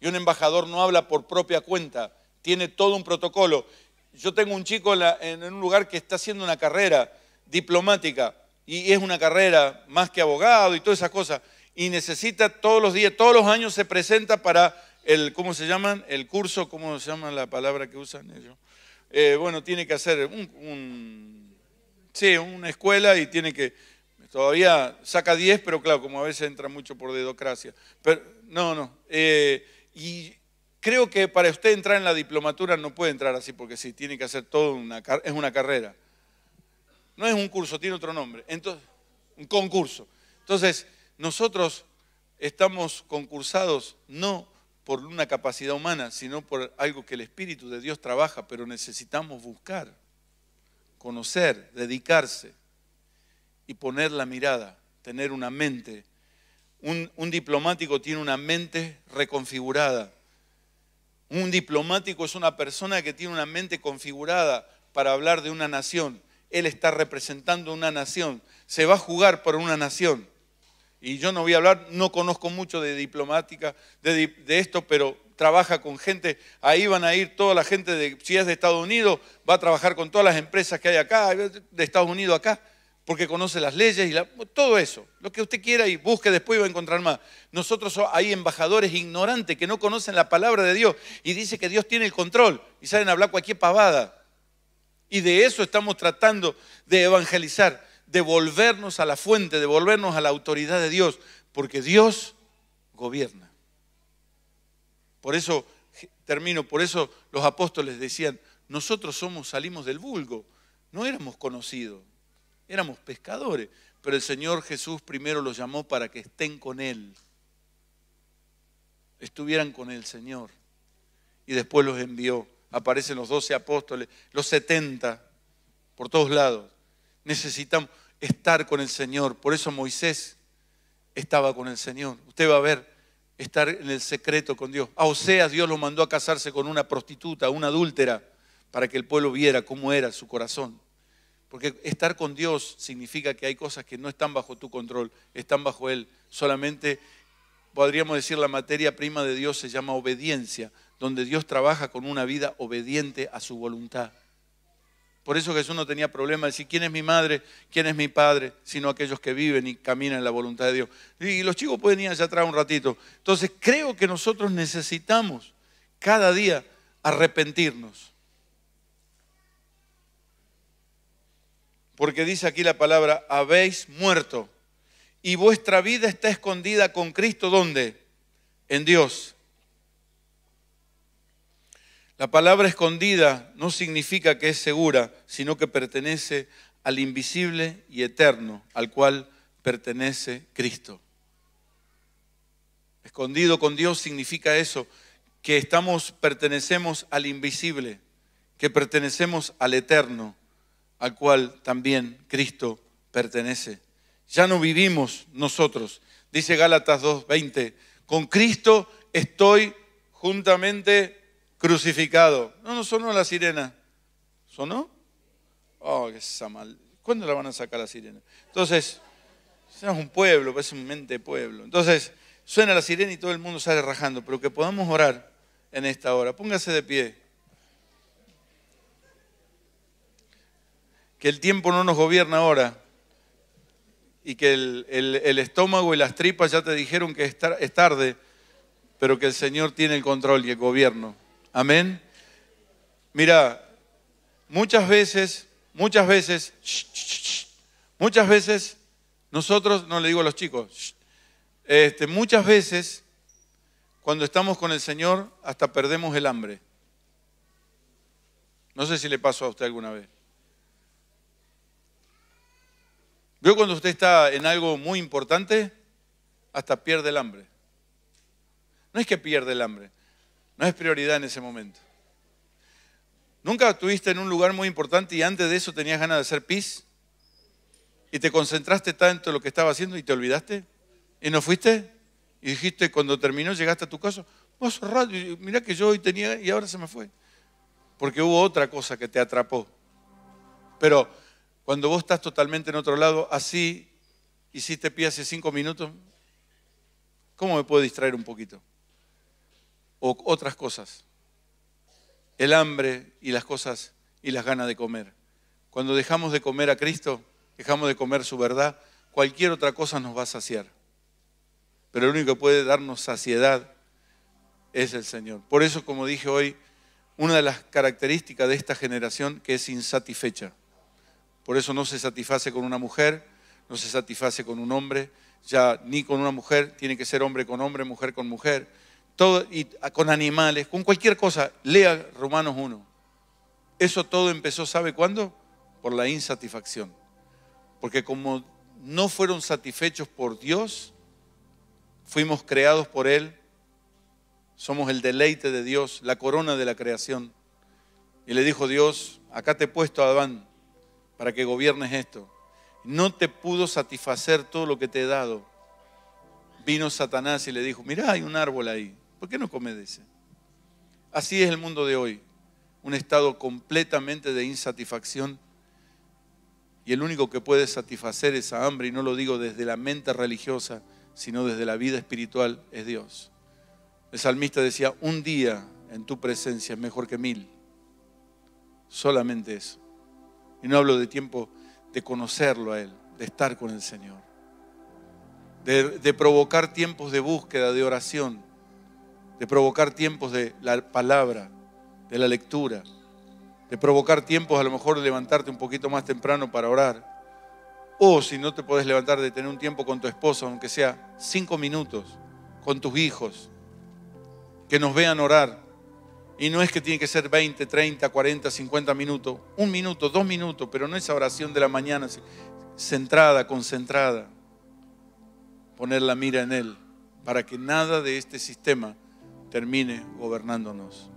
Y un embajador no habla por propia cuenta, tiene todo un protocolo. Yo tengo un chico en, un lugar que está haciendo una carrera diplomática y es una carrera más que abogado y todas esas cosas y necesita todos los días, todos los años se presenta para el, ¿cómo se llaman? El curso, ¿cómo se llama la palabra que usan ellos? Eh, bueno, tiene que hacer una escuela y tiene que todavía saca 10, pero claro, como a veces entra mucho por dedocracia. Pero, no, no. Eh, y creo que para usted entrar en la diplomatura no puede entrar así, porque sí, tiene que hacer todo, una, es una carrera. No es un curso, tiene otro nombre. Entonces, un concurso. Entonces, nosotros estamos concursados no por una capacidad humana, sino por algo que el Espíritu de Dios trabaja, pero necesitamos buscar, conocer, dedicarse y poner la mirada, tener una mente. Un, diplomático tiene una mente reconfigurada. Un diplomático es una persona que tiene una mente configurada para hablar de una nación. Él está representando una nación. Se va a jugar por una nación. Y yo no voy a hablar, no conozco mucho de diplomática, de, de esto, pero trabaja con gente, ahí van a ir toda la gente, de, si es de Estados Unidos, va a trabajar con todas las empresas que hay acá, de Estados Unidos acá porque conoce las leyes y todo eso. Lo que usted quiera y busque después va a encontrar más. Nosotros hay embajadores ignorantes que no conocen la palabra de Dios y dice que Dios tiene el control y salen a hablar cualquier pavada. Y de eso estamos tratando de evangelizar, de volvernos a la fuente, de volvernos a la autoridad de Dios, porque Dios gobierna. Por eso termino, por eso los apóstoles decían, nosotros somos salimos del vulgo, no éramos conocidos éramos pescadores, pero el Señor Jesús primero los llamó para que estén con Él, estuvieran con el Señor, y después los envió. Aparecen los doce apóstoles, los setenta, por todos lados. Necesitamos estar con el Señor, por eso Moisés estaba con el Señor. Usted va a ver estar en el secreto con Dios. O sea, Dios lo mandó a casarse con una prostituta, una adúltera, para que el pueblo viera cómo era su corazón. Porque estar con Dios significa que hay cosas que no están bajo tu control, están bajo Él. Solamente podríamos decir la materia prima de Dios se llama obediencia, donde Dios trabaja con una vida obediente a su voluntad. Por eso Jesús no tenía problema de decir quién es mi madre, quién es mi padre, sino aquellos que viven y caminan en la voluntad de Dios. Y los chicos pueden ir allá atrás un ratito. Entonces creo que nosotros necesitamos cada día arrepentirnos Porque dice aquí la palabra, habéis muerto. Y vuestra vida está escondida con Cristo, ¿dónde? En Dios. La palabra escondida no significa que es segura, sino que pertenece al invisible y eterno, al cual pertenece Cristo. Escondido con Dios significa eso, que estamos pertenecemos al invisible, que pertenecemos al eterno, al cual también Cristo pertenece. Ya no vivimos nosotros. Dice Gálatas 2.20, con Cristo estoy juntamente crucificado. No, no sonó la sirena. ¿Sonó? Oh, qué mal. ¿Cuándo la van a sacar la sirena? Entonces, es un pueblo, parece pues, un mente pueblo. Entonces, suena la sirena y todo el mundo sale rajando, pero que podamos orar en esta hora. Póngase de pie. que el tiempo no nos gobierna ahora y que el, estómago y las tripas ya te dijeron que es, tarde, pero que el Señor tiene el control y el gobierno. Amén. Mira, muchas veces, muchas veces, muchas veces, nosotros, no le digo a los chicos, este, muchas veces cuando estamos con el Señor hasta perdemos el hambre. No sé si le pasó a usted alguna vez. Veo cuando usted está en algo muy importante, hasta pierde el hambre. No es que pierde el hambre, no es prioridad en ese momento. ¿Nunca estuviste en un lugar muy importante y antes de eso tenías ganas de hacer pis? ¿Y te concentraste tanto en lo que estaba haciendo y te olvidaste? ¿Y no fuiste? Y dijiste, cuando terminó, llegaste a tu casa, vos raro, mirá que yo hoy tenía y ahora se me fue. Porque hubo otra cosa que te atrapó. Pero cuando vos estás totalmente en otro lado, así hiciste pie hace cinco minutos, ¿cómo me puedo distraer un poquito? O otras cosas. El hambre y las cosas y las ganas de comer. Cuando dejamos de comer a Cristo, dejamos de comer su verdad, cualquier otra cosa nos va a saciar. Pero el único que puede darnos saciedad es el Señor. Por eso, como dije hoy, una de las características de esta generación que es insatisfecha. Por eso no se satisface con una mujer, no se satisface con un hombre, ya ni con una mujer, tiene que ser hombre con hombre, mujer con mujer, todo, y con animales, con cualquier cosa. Lea Romanos 1. Eso todo empezó, ¿sabe cuándo? Por la insatisfacción. Porque como no fueron satisfechos por Dios, fuimos creados por Él, somos el deleite de Dios, la corona de la creación. Y le dijo Dios, acá te he puesto a Adán, para que gobiernes esto. No te pudo satisfacer todo lo que te he dado. Vino Satanás y le dijo, mirá, hay un árbol ahí, ¿por qué no comes de ese? Así es el mundo de hoy, un estado completamente de insatisfacción y el único que puede satisfacer esa hambre, y no lo digo desde la mente religiosa, sino desde la vida espiritual, es Dios. El salmista decía, un día en tu presencia es mejor que mil. Solamente eso. Y no hablo de tiempo de conocerlo a Él, de estar con el Señor, de, provocar tiempos de búsqueda, de oración, de provocar tiempos de la palabra, de la lectura, de provocar tiempos a lo mejor de levantarte un poquito más temprano para orar. O si no te puedes levantar, de tener un tiempo con tu esposa, aunque sea cinco minutos, con tus hijos, que nos vean orar, y no es que tiene que ser 20, 30, 40, 50 minutos, un minuto, dos minutos, pero no esa oración de la mañana centrada, concentrada. Poner la mira en Él para que nada de este sistema termine gobernándonos.